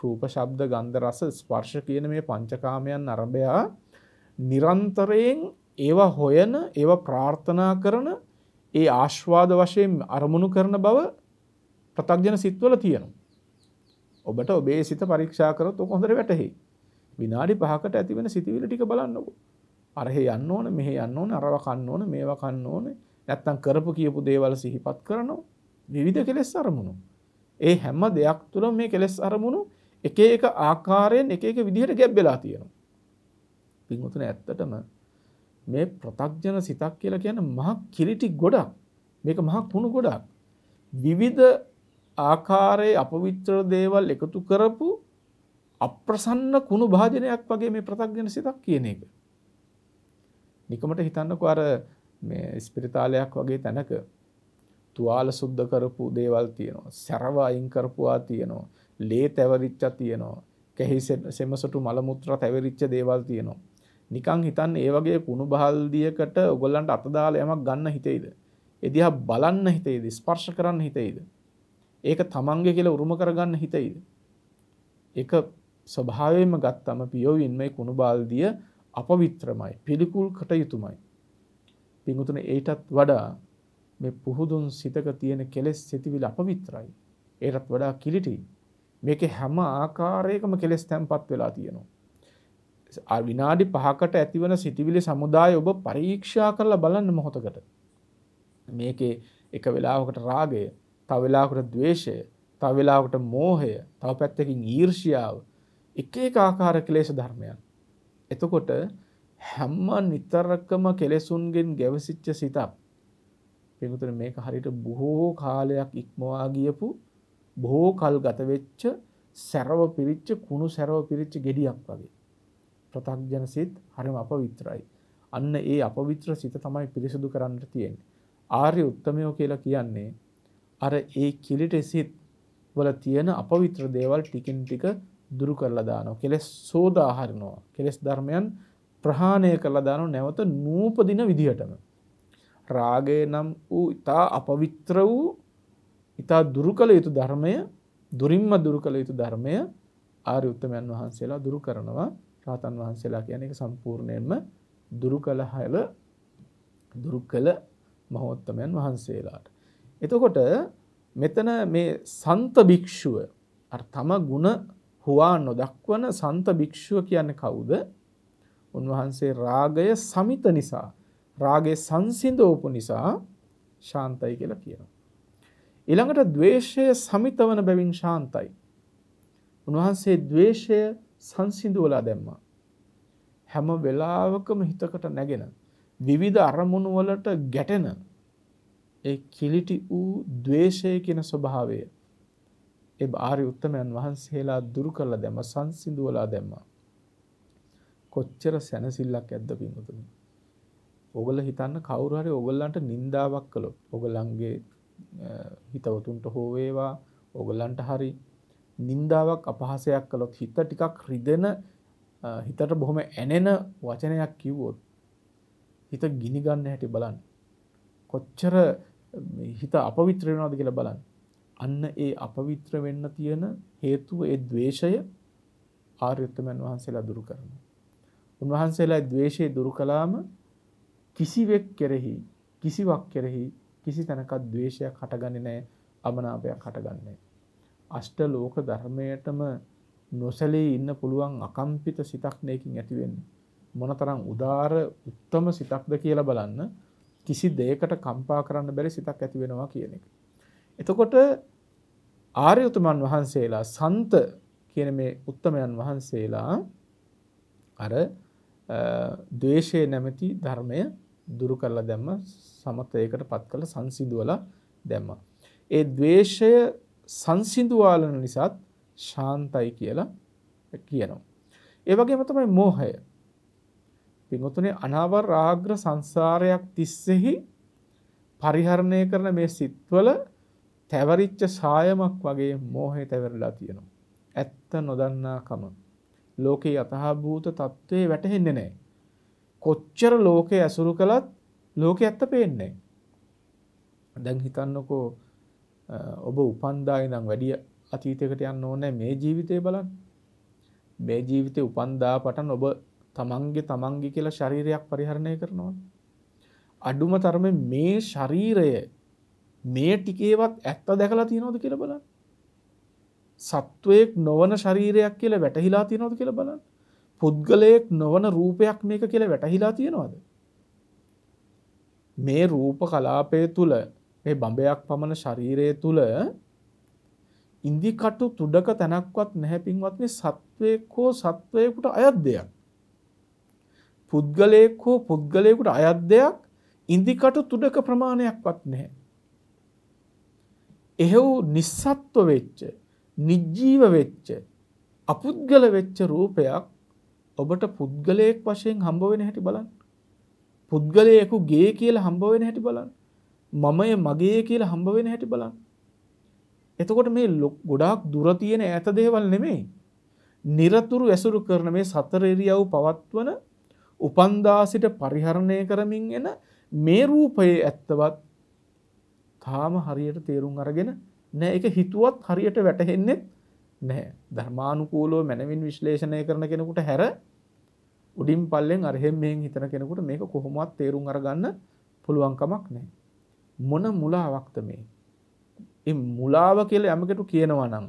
රූප ශබ්ද ගන්ධ රස ස්පර්ශ කියන මේ පංචකාමයන් අරඹයා නිරන්තරයෙන් ඒවා හොයන ඒවා ප්‍රාර්ථනා කරන ඒ ආශ්වාද වශයෙන් අරමුණු කරන බව ප්‍රතග්ජන සිත්වල තියෙනවා. ඔබට ඔබේ සිත පරීක්ෂා කරොත් ඔක හොඳට වැටහෙයි. විනාඩි 5කට ඇති වෙන සිතවිලි ටික බලන්නකො. අරහෙ යන්න ඕන, මෙහෙ යන්න ඕන, අරව කන්න ඕන, මේව කන්න ඕන. නැත්තම් කරපු කියපු දේවල් සිහිපත් කරනවා. විවිධ කෙලෙස් අරමුණු. ඒ හැම දෙයක් තුළම මේ කෙලෙස් අරමුණු එක එක ආකාරයෙන් එක එක විදිහට ගැබ් වෙලා තියෙනවා. පින්වතුන ඇත්තටම මේ ප්‍රතග්ජන සිතක් කියලා කියන මහ කිලිටි ගොඩක්. මේක මහ කුණු ගොඩක්. විවිධ ආකාරයේ අපවිත්‍ර දේවල් එකතු කරපු අප්‍රසන්න කුණු භාජනයක් වගේ මේ ප්‍රතග්ජන සිතක් කියන එක. නිකමට හිතන්නකෝ අර මේ ස්පිරිතාලයක් වගේ තැනක තුවාල සුද්ධ කරපු දේවල් තියෙනවා. සැරව අයින් කරපුවා තියෙනවා. ලේ තැවරිච්චා තියෙනවා. කැහි සෙමසොටු මල මුත්‍රා තැවරිච්ච දේවල් තියෙනවා. නිකන් හිතන්න ඒ වගේ කුණු බහල්දියකට ඔයගොල්ලන්ට අත දාලා යමක් ගන්න හිතෙයිද? ඒ දිහා බලන්න හිතෙයිද? ස්පර්ශ කරන්න හිතෙයිද? ඒක තමන්ගේ කියලා උරුම කරගන්න හිතෙයිද? ඒක ස්වභාවයෙන්ම ගත්තම පියවින් මේ කුණු බාල්දිය අපවිත්‍රමයි පිළිකුල් කටයුතුමයි. පිංගුතුන ඒටත් වඩා මේ පුහුදුන් සිතක තියෙන කෙලෙස් සිතිවිල අපවිත්‍රයි. ඒටත් වඩා කිලිටි. මේක හැම ආකාරයකම කෙලෙස් තැන්පත් වෙලා තියෙනවා. විනාඩි පහකට ඇතිවන සිතිවිලි සමුදාය ඔබ පරීක්ෂා කරලා බලන්න මොහොතකට. මේකේ එක වෙලාවකට රාගය තව වෙලාකට දවේශය තව වෙලාකට මෝහය තව පැත්තකින් ඊර්ෂියාව එක එක ආකාර කෙලේශ ධර්මයන්. එතකොට හැම්ම නිතරකම කෙලෙසුන්ගෙන් ගැවසිච්ච සිතක්. පිඟුතුන මේක හරිට බොහෝ කාලයක් ඉක්මවා ගියපු බොහෝ කල් ගතවෙච්ච සැරව පිරිච්ච කුණු සැරව පිරිච්ච ගෙඩියක් වගේ. ප්‍රතක්ජන සිත් හරිම අප විත්‍රයි. අන්න ඒ අප විත්‍ර සිත තමයි පිරිසිදු කරන්නට තියෙන්. ආර්ය උත්තමයෝ කියලා කියන්නේ අර ඒ කිලිට සිත් වල තියෙන අප විත්‍ර දේවල් ටිකින් ටික දුරු කරලා දානවා කෙලෙස් සෝදාහරනවා කෙලෙස් ධර්මයන් ප්‍රහාණය කරලා දානවා නැවත නූපදින විදිහටම රාගය නම් වූ ඉතා අපවිත්‍ර වූ ඉතා දුරු කළ යුතු ධර්මය දුරින්ම දුරු කළ යුතු ධර්මය ආරි උත්තමයන් වහන්සේලා දුරු කරනවා රාතන් වහන්සේලා කියන එක සම්පූර්ණයෙන්ම දුරු කළ හයල දුරු කළ මහෝත්තමයන් වහන්සේලාට. එතකොට මෙතන මේ සන්ත භික්‍ෂුව තම ගුණ හවා නොදක්වන සන්ත භික්‍ෂුව කියන්න කවුද උන්වහන්සේ රාගය සමිත නිසා රාගේ සංසිඳෝපු නිසා ශාන්තයි කියලා කියනවා. ඊළඟට ද්වේෂය සමිතවන බැවින් ශාන්තයි. උන්වහන්සේ ද්වේෂය සංසිඳුවලා දැම්මා. හැම වෙලාවකම හිතකට නැගෙන විවිධ අරමුණු වලට ගැටෙන ඒ කිලිටි වූ ද්වේෂය කියන ස්වභාවය ඒ බාරි උත්තමයන් වහන්සේලා දුරු කරලා දැම්ම සංසිඳුවලා දැම්මා. කොච්චර සැනසෙල්ලක් ඇද්ද පින්වතුනි. ඔගොල්ලෝ හිතන්න කවුරු හරි ඔයගොල්ලන්ට නින්දාවක් කළොත් ඔයගොල්ලන්ගේ හිතවතුන්ට හෝවේවා ඔගොල්ලන්ට හරි නින්දාවක් අපහසයක් කළොත් හිත ටිකක් රිදෙන හිතට බොහොම ඇනෙන වචනයක් කිව්වොත් හිත ගිනිගන්න හැටි බලන්න කොච්චර හිත අපවිත්‍රයෙනවාද කියලා බලන්න අන්න ඒ අපවිත්‍ර වෙන්න තියෙන හේතුව ඒ දවේශය ආර්යුත්තමන් වහන්සේලා දුරු කරන. උන්වහන්සේලා දවේශය දුරු කලාම කිසිවෙක් කෙරෙහි කිසිවක් කෙරෙහි කිසි තැනකත් දවේශයක් හටගන්න නෑ අමනාපයක් හටගන්නේ. අෂ්ට ලෝක ධර්මයටම නොසැලේ ඉන්න පුළුවන් අකම්පිත සිතක් නයකින් ඇතිවෙන්නේ. මොනතරං උදාර උත්තම සිතක්ද කියලා බලන්න කිසි දෙයකට කම්පා කරන්න බැරි සිතක් ඇතිවෙනවා කියන එක. එතකොට ආර්යතුමන් වහන්සේලා සන්ත කියන මේ උත්තමයන් වහන්සේලා අර දේශය නැමැති ධර්මය දුරු කරලා දැම්ම සමත ඒකට පත් කළ සංසිදුවලා දැම්ම. ඒ දවේශය සංසිදුවාලන නිසාත් ශාන්තයි කියලා කියනවා. ඒවගේ මතමයි මෝහය පිංගතුනේ අනාවර් රාග්‍ර සංසාරයක් තිස්සෙහි පරිහරණය කරන මේ සිත්වල තැවරිච්ච සායමක් වගේ මෝහය තැවරලා තියෙනවා. ඇත්ත නොදන්නාකම ලෝකේ යථාභූත తත්වේ වැටහෙන්නේ නැහැ. කොච්චර ලෝකය ඇසුරු කළත් ලෝක ඇත්ත පේන්නේ. දැන් හිතන්නකෝ ඔබ උපන්දායි නම් වැඩිය අතීතයකට යන්න ඕනෑ මේ ජීවිතය බලන් මේ ජීවිතය උපන්දා පටන් ඔබ තමන්ගේ තමන්ගේ කියලා ශරීරයක් පරිහරණය කරනවා. අඩුම තරම මේ ශරීරය මේ ටිකේවත් ඇත්ත දැකලා තියෙනවද කියලා බලන්න. සත්වයෙක් නොවන ශරීරයක් කියලා වැටහිලා තියෙනවද කියලා බලන්න. පුද්ගලයෙක් නොවන රූපයක් මේක කියලා වැටහිලා තියෙනවාද. මේ රූප කලාපය තුළ මේ බඹයක් පමණ ශරීරය තුළ ඉන්දිකටු තුඩක තැනක්වත් නැහැපින්වත් මේ සත්වයෙක් හෝ සත්වයකුට අයත් දෙයක්. පුද්ගලයෙක් හෝ පුද්ගලයෙකුට අයත් දෙයක් ඉන්දිකටු තුඩක ප්‍රමාණයක්වත් නැහැ. එහෙව් නිස්සත්ව වෙච්ච නිජ්ජීව වෙච්ච අපුද්ගල වෙච්ච රූපයක් ඔබට පුද්ගලයෙක් වශයෙන් හම්බ වෙන හැටි බලන්න. පුද්ගලයෙකු ගේ කියලා හම්බ වෙන හැටි බලන්න. මමය මගේ කියලා හම්බ වෙන හැටි බලන්න. එතකොට මේ ගොඩාක් දුර තියෙන ඈත දේවල් නෙමෙයි. নিরතුරු ඇසුරු කරන මේ සතර ඉරියව් පවත්වන උපන්දා සිට පරිහරණය කරමින් එන මේ රූපයේ ඇත්තවත් තාම හරියට තේරුම් අරගෙන නෑ ඒක හිතුවත් හරියට වැටහෙන්නේ නැහැ ධර්මානුකූලෝ මැනවින් විශ්ලේෂණය කරන කෙනෙකුට හැර උඩින් පල්ලෙන් අරහෙම් මෙහෙන් හිතන කෙනෙකුට මේක කොහොමවත් තේරුම් අරගන්න පුළුවන් කමක් නැහැ. මොන මුලාවක්ද මේ? මේ මුලාව කියලා යමකට කියනවා නම්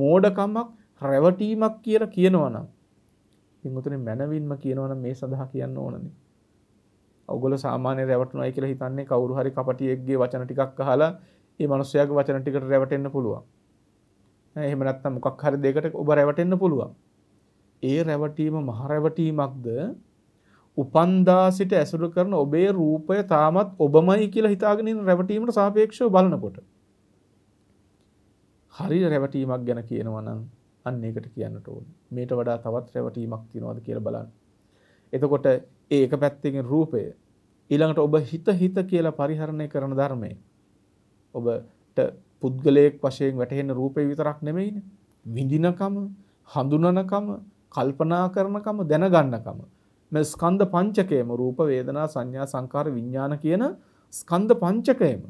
මෝඩකමක් රැවටීමක් කියලා කියනවා නම් පින්වතුනි මනවින්ම කියනවා නම් මේ සඳහා කියන්න ඕනනේ. ඔයගොල්ලෝ සාමාන්‍ය රැවටුණයි කියලා හිතන්නේ කවුරු හරි කපටියෙක්ගේ වචන ටිකක් අහලා ඒ මනුස්සයාගේ වචන ටිකට රැවටෙන්න පුළුවන්. එහමනත්ත මොකක් හරි දෙකට ඔබ රැවටෙන්න්න පුළුවන්. ඒ රැවටීම මහරැවටීමක්ද උපන්දා සිට ඇසුරු කරන ඔබේ රූපය තාමත් ඔබමයි කියලා හිතාගෙනින් රැවටීමට සාපේක්ෂව බලනකොට. හරි රැවටීමක් ගැන කියනවනම් අන්න එකට කියන්නට ඕන මේට වඩා තවත් රැවටීමක් තිනවද කියල බලන්න. එතකොට ඒක පැත්තකින් රූපය ඊළඟට ඔබ හිත හිත කියලා පරිහරණය කරන ධර්මය ඔබට පුද්ගලයෙක් වශයෙන් වැටහෙන රූපේ විතරක් නෙමෙයිනේ. විඳිනකම, හඳුනනකම, කල්පනා කරනකම, දැනගන්නකම. මේ ස්කන්ධ පංචකයම රූප, වේදනා, සංඥා, සංකාර, විඥාන කියන ස්කන්ධ පංචකයම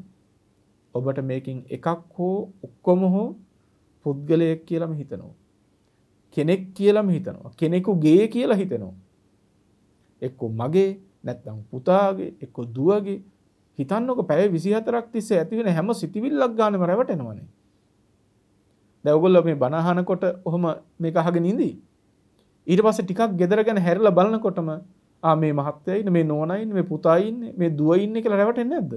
ඔබට මේකින් එකක් හෝ ඔක්කොම හෝ පුද්ගලයෙක් කියලාම හිතනවා. කෙනෙක් කියලාම හිතනවා. කෙනෙකු ගේ කියලා හිතනවා. එක්කෝ මගේ නැත්නම් පුතාගේ එක්කෝ දුවගේ හිතන්නක පැය 24ක් තිස්සේ ඇති වෙන හැම සිතිවිල්ලක් ගානම රැවටෙනවනේ. දැන් ඔයගොල්ලෝ මේ බණ අහනකොට ඔහම මේක අහගෙන ඉඳි. ඊට පස්සේ ටිකක් gedara ගැන හැරිලා බලනකොටම ආ මේ මහත්තයා ඉන්නේ මේ නෝනා ඉන්නේ මේ පුතා ඉන්නේ මේ දුව ඉන්නේ කියලා රැවටෙන්නේ නැද්ද?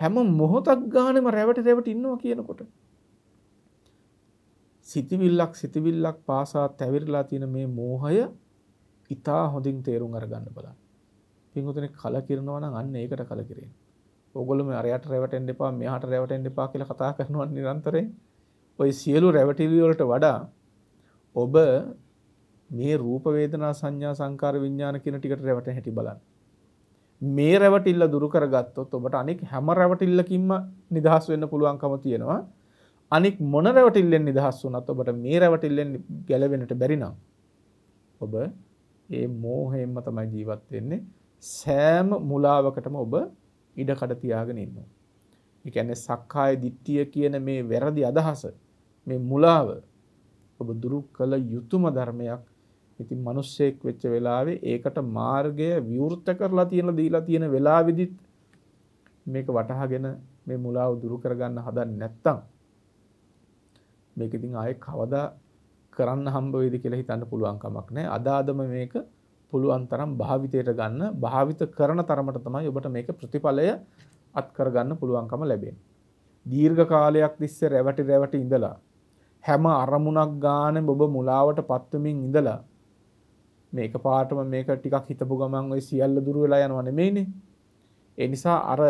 හැම මොහොතක් ගානම රැවටි රැවටි ඉන්නවා කියනකොට සිතිවිල්ලක් සිතිවිල්ලක් පාසා තැවිරලා තියෙන මේ මෝහය ඊටා හොඳින් තේරුම් අරගන්න බලන්න. පින්වතුනි කලකිරනවා නම් අන්න ඒකට කලකිරෙන්න. ඕගොල්ලෝ මේ අරයට රැවටෙන්න එපා මෙහාට රැවටෙන්න එපා කියලා කතා කරනවා නිරන්තරයෙන්. ওই සියලු රැවටිලි වලට වඩා ඔබ මේ රූප වේදනා සංඥා සංකාර විඥාන කියන ටිකට රැවටෙන හැටි බලන්න. මේ රැවටිල්ල දුරු කරගත්තොත් ඔබට අනෙක් හැම රැවටිල්ලකින්ම නිදහස් වෙන්න පුළුවන්කම තියෙනවා. අනෙක් මොන රැවටිල්ලෙන් නිදහස් වුණත් ඔබට මේ රැවටිල්ලෙන් ගැලවෙන්නට බැරි නම් ඔබ ඒ මෝහයෙන්ම තමයි ජීවත් වෙන්නේ. සෑම මුලාවකටම ඔබ ඉඩ කඩ තියාගෙන ඉන්නවා. ඒ කියන්නේ සක්කාය දිට්ඨිය කියන මේ වැරදි අදහස මේ මුලාව ඔබ දුරු කළ යුතුයම ධර්මයක්. ඉතින් මිනිස්සෙක් වෙච්ච වෙලාවේ ඒකට මාර්ගය විවෘත කරලා තියලා දීලා තියෙන වෙලාවෙදිත් මේක වටහාගෙන මේ මුලාව දුරු කරගන්න හදන්නේ නැත්තම් මේක ඉතින් ආයේ කවදා කරන්න හම්බ වෙයිද කියලා හිතන්න පුළුවන් කමක් නැහැ. අදාදම මේක පුළුවන් තරම් භාවිතයට ගන්න භාවිත කරන තරමට තමයි ඔබට මේක ප්‍රතිඵලය අත්කර ගන්න පුළුවන්කම ලැබෙන්නේ. දීර්ඝ කාලයක් තිස්සේ රැවටි රැවටි ඉඳලා හැම අරමුණක් ගානේ ඔබ මුලාවට පත්වමින් ඉඳලා මේක පාටම මේක ටිකක් හිතපු ගමන් ওই සියල්ල දුර වෙලා යනවා නෙමෙයිනේ. ඒ නිසා අර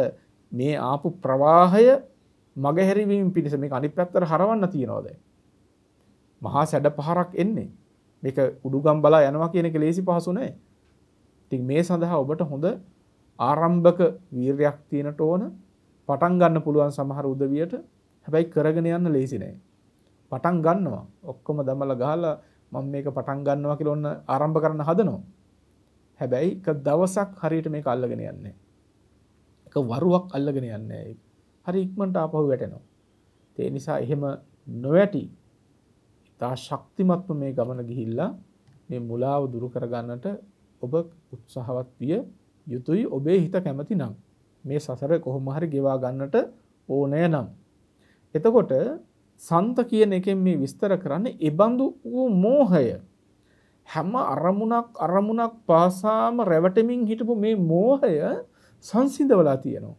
මේ ආපු ප්‍රවාහය මගහැරීමෙන් පිණිස මේක අනිත් පැත්තට හරවන්න තියනවා දැන්. මහා සැඩ පහරක් එන්නේ. මේක උඩුගම් බලා යනවා කියන එක ලේසි පහසු නෑ. ඉතින් මේ සඳහා ඔබට හොඳ ආරම්භක වීරයක් තියෙනට ඕන. පටන් ගන්න පුළුවන් සමහර උදවියට. හැබැයි කරගෙන යන්න ලේසි නෑ. පටන් ගන්නවා. ඔක්කොම දමලා ගහලා මම මේක පටන් ගන්නවා කියලා ඔන්න ආරම්භ කරන්න හදනවා. හැබැයි එක දවසක් හරියට මේක අල්ලගෙන යන්නේ. එක වරුවක් අල්ලගෙන යන්නේ. හරි ඉක්මනට ආපහු වැටෙනවා. ඒ නිසා එහෙම නොවැටි තා ශක්තිමත්ම මේ ගමන ගිහිල්ලා මේ මුලාව දුරු කරගන්නට ඔබ උත්සාහවත් විය යුතුයි ඔබේ හිත කැමති නම් මේ සසර කොහොම හරි ගෙවා ගන්නට ඕනෑ නම් එතකොට සන්ත කියන එකෙන් මේ විස්තර කරන්නේ එබඳු වූ මෝහය හැම අරමුණක් අරමුණක් පාසාම රැවටමින් හිටපු මේ මෝහය සංසිඳවලා තියෙනවා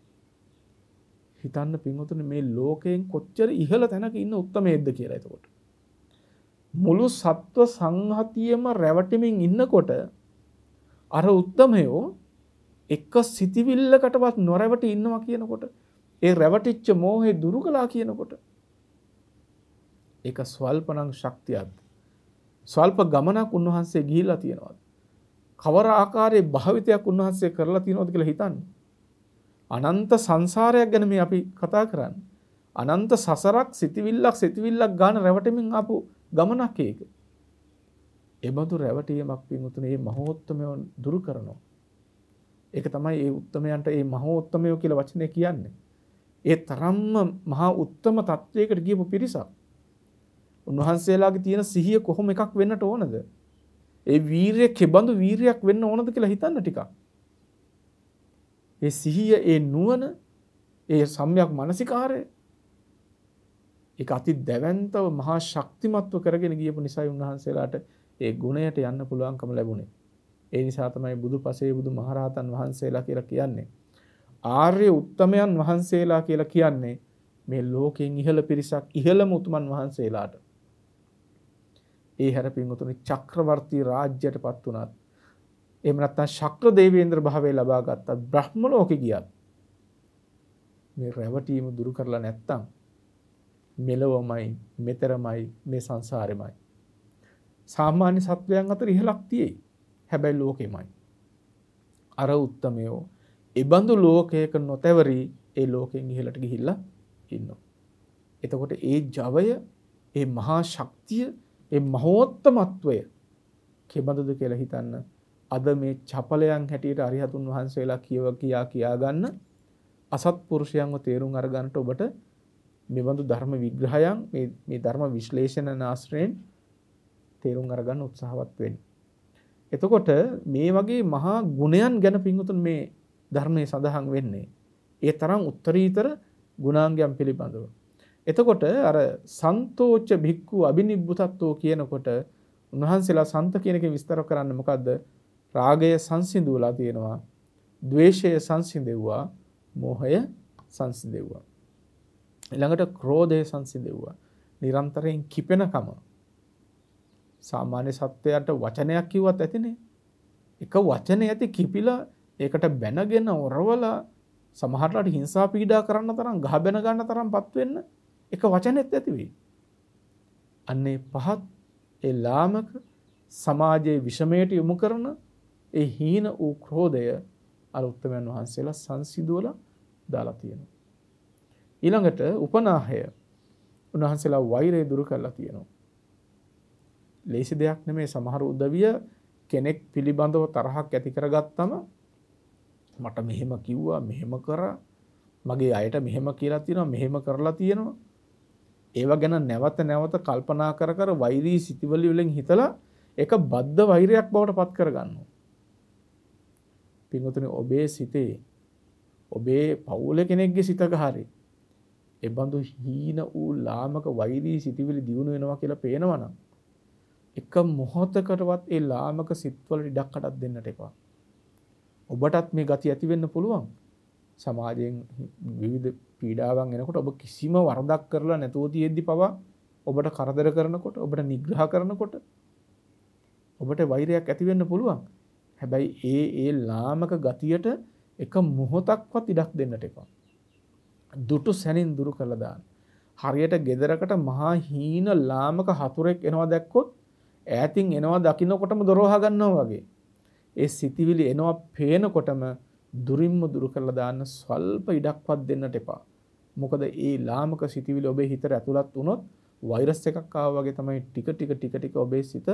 හිතන්න පින්වතුනි මේ ලෝකයෙන් කොච්චර ඉහළ තැනක ඉන්න උත්තමයේද්ද කියලා එතකොට මුළු සත්ව සංහතියම රැවටමින් ඉන්නකොට අර උත්තමයෝ එක සිතිවිල්ලකටවත් නොරැවට ඉන්නවා කියනකොට ඒ රැවටිච්ච මෝහේ දුරු කළා කියනකොට ඒක ස්වල්පනං ශක්තියත් ස්වල්ප ගමනක් උන්වහන්සේ ගිහිලා තියෙනවද කවර ආකාරයේ භාවිතයක් උන්වහන්සේ කරලා තියෙනවද කියලා හිතන්නේ අනන්ත සංසාරයක් ගැන මේ අපි කතා කරන්නේ අනන්ත සසරක් සිතිවිල්ලක් සිතිවිල්ලක් ගන්න රැවටෙමින් ආපු ගමනක් ඒක. එබඳු රැවටීමක් පිමුතුනේ මේ මහෝත්තමයෝ දුරු කරනවා. ඒක තමයි ඒ උත්තමයන්ට ඒ මහෝත්තමයෝ කියලා වචනේ කියන්නේ. ඒ තරම්ම මහා උත්තම තත්වයකට ගියපු පිරිසක්. උන්වහන්සේලාගේ තියෙන සිහිය කොහොම එකක් වෙන්නට ඕනද? ඒ වීරය කෙබඳු වීරයක් වෙන්න ඕනද කියලා හිතන්න ටිකක්. ඒ සිහිය, ඒ නුවණ, ඒ සම්‍යක් මානසිකාරය ඒක අති දැවැන්තව මහා ශක්තිමත්ව කරගෙන ගියපු නිසායි උන්වහන්සේලාට ඒ ගුණයට යන්න පුළුවන්කම ලැබුණේ. ඒ නිසා තමයි බුදු පසේ බුදු මහරහතන් වහන්සේලා කියලා කියන්නේ. ආර්ය උත්තමයන් වහන්සේලා කියලා කියන්නේ මේ ලෝකයෙන් ඉහළ පිරිසක් ඉහළම උතුමන් වහන්සේලාට. ඒ හැර පින්වතුනි චක්‍රවර්ති රාජ්‍යයට පත් වුණත් එහෙම නැත්නම් ශක්‍ර දේවේන්ද්‍ර භාවය ලබා ගත්තත් බ්‍රහ්ම ලෝකෙ ගියත් මේ රැවටීම දුරු කරලා නැත්තම් මෙලොවමයි මෙතරමයි මේ සංසාරෙමයි. සාමාන්‍ය සත්වයන් අතර ඉහලක් තියෙයි. හැබැයි ලෝකෙමයි. අර උත්තමයෝ එබඳු ලෝකයක නොතැවරී ඒ ලෝකෙන් ඉහලට ගිහිල්ලා ඉන්නවා. එතකොට ඒ ජවය ඒ මහා ශක්තිය ඒ මහෝත්තමත්වය කෙබඳුද කියලා හිතන්න අද මේ චපලයන් හැටියට අරිහතුන් වහන්සේලා කියව කියා කියා ගන්න අසත්පුරුෂයන්ව තේරුම් අරගන්නට ඔබට මෙබඳු ධර්ම විග්‍රහයන් මේ ධර්ම විශ්ලේෂණ නාස්ත්‍රයෙන් තේරුම් අරගන්න උත්සාහවත් වෙන්. එතකොට මේ වගේ මහා ගුණයන් ගැන පින්වතුන් මේ ධර්මය සඳහන් වෙන්නේ. ඒ තරම් උත්තරීතර ගුණාංගයන් පිළිබඳව. එතකොට අර සන්තෝච්ච භික්කු අභිනිබ්බුතත්වෝ කියනකොට උන්වහන්සේලා සන්ත කියන එක විස්තර කරන්න මොකද්ද? රාගය සංසිඳුවලා තියෙනවා. ද්වේෂය සංසිඳෙව්වා. මෝහය සංසිඳෙව්වා. එළඟට ක්‍රෝධය සංසිදෙව්වා. නිරන්තරයෙන් කිපෙනකම. සාමාන්‍ය සත්වයන්ට වචනයක් කිව්වත් ඇතිනේ. එක වචනේ ඇති කිපිලා ඒකට බැනගෙන ඔරවලා සමහරලාට හිංසා පීඩා කරන්න තරම් ගහ බැන ගන්න තරම්පත් වෙන්න එක වචනෙත් ඇති වෙයි. අන්නේ පහත් ඒ ලාමක සමාජයේ විෂමයට යොමු කරන ඒ හීන වූ ක්‍රෝධය අර උත්තමයන් වහන්සේලා සංසිඳුවලා දාලා තියෙනවා. ඊළඟට උපනාහය උන්වහන්සේලා වෛරය දුරු කරලා තියෙනවා. ලේසි දෙයක් නෙමේ සමහර උදවිය කෙනෙක් පිළිබඳව තරහක් ඇති කරගත්තම මට මෙහෙම කිව්වා මෙහෙම කරා මගේ අයට මෙහෙම කියලා තියෙනවා මෙහෙම කරලා තියෙනවා ඒව ගැන නැවත නැවත කල්පනා කර කර වෛරී සිතිවිලි වලින් හිතලා ඒක බද්ධ වෛරයක් බවට පත් කරගන්නවා පින්වතුනි ඔබේ සිතේ ඔබේ පවුල කෙනෙක්ගේ සිතක හරියි එබඳු හීන වූ ලාමක වෛරී සිටිවිලි දියුණු වෙනවා කියලා පේනවනම් එක මොහොතකටවත් ඒ ලාමක සිත්වල ඉඩක්කටත් දෙන්නට එපා. ඔබටත් මේ ගති ඇති වෙන්න පුළුවන්. සමාජයෙන් විවිධ පීඩාවන් එනකොට ඔබ කිසිම වරදක් කරලා නැතුව තියෙද්දි පවා ඔබට කරදර කරනකොට ඔබට නිග්‍රහ කරනකොට ඔබට වෛරයක් ඇති වෙන්න පුළුවන්. හැබැයි ඒ ඒ ලාමක ගතියට එක මොහොතක්වත් ඉඩක් දෙන්නට එපා. දුටු සැනින් දුරු කළදාන්න. හරියට ගෙදරකට මහා හීන ලාමක හතුරෙක් එනවා දැක්කොත් ඈතින් එනවා දකින්නකොටම දොරෝහා ගන්නවා වගේ. ඒ සිතිවිලි එනවා පේනකොටම දුරින්ම දුරු කරලා දාන්න ස්වල්ප ඉඩක්වත් දෙන්නට එපා. මොකද ඒ ලාමක සිතිවිලි ඔබේ හිතට ඇතුළත් වුණොත් වෛරස් එකක් ආවා වගේ තමයි ටික ටික ටික ටික ඔබේ සිත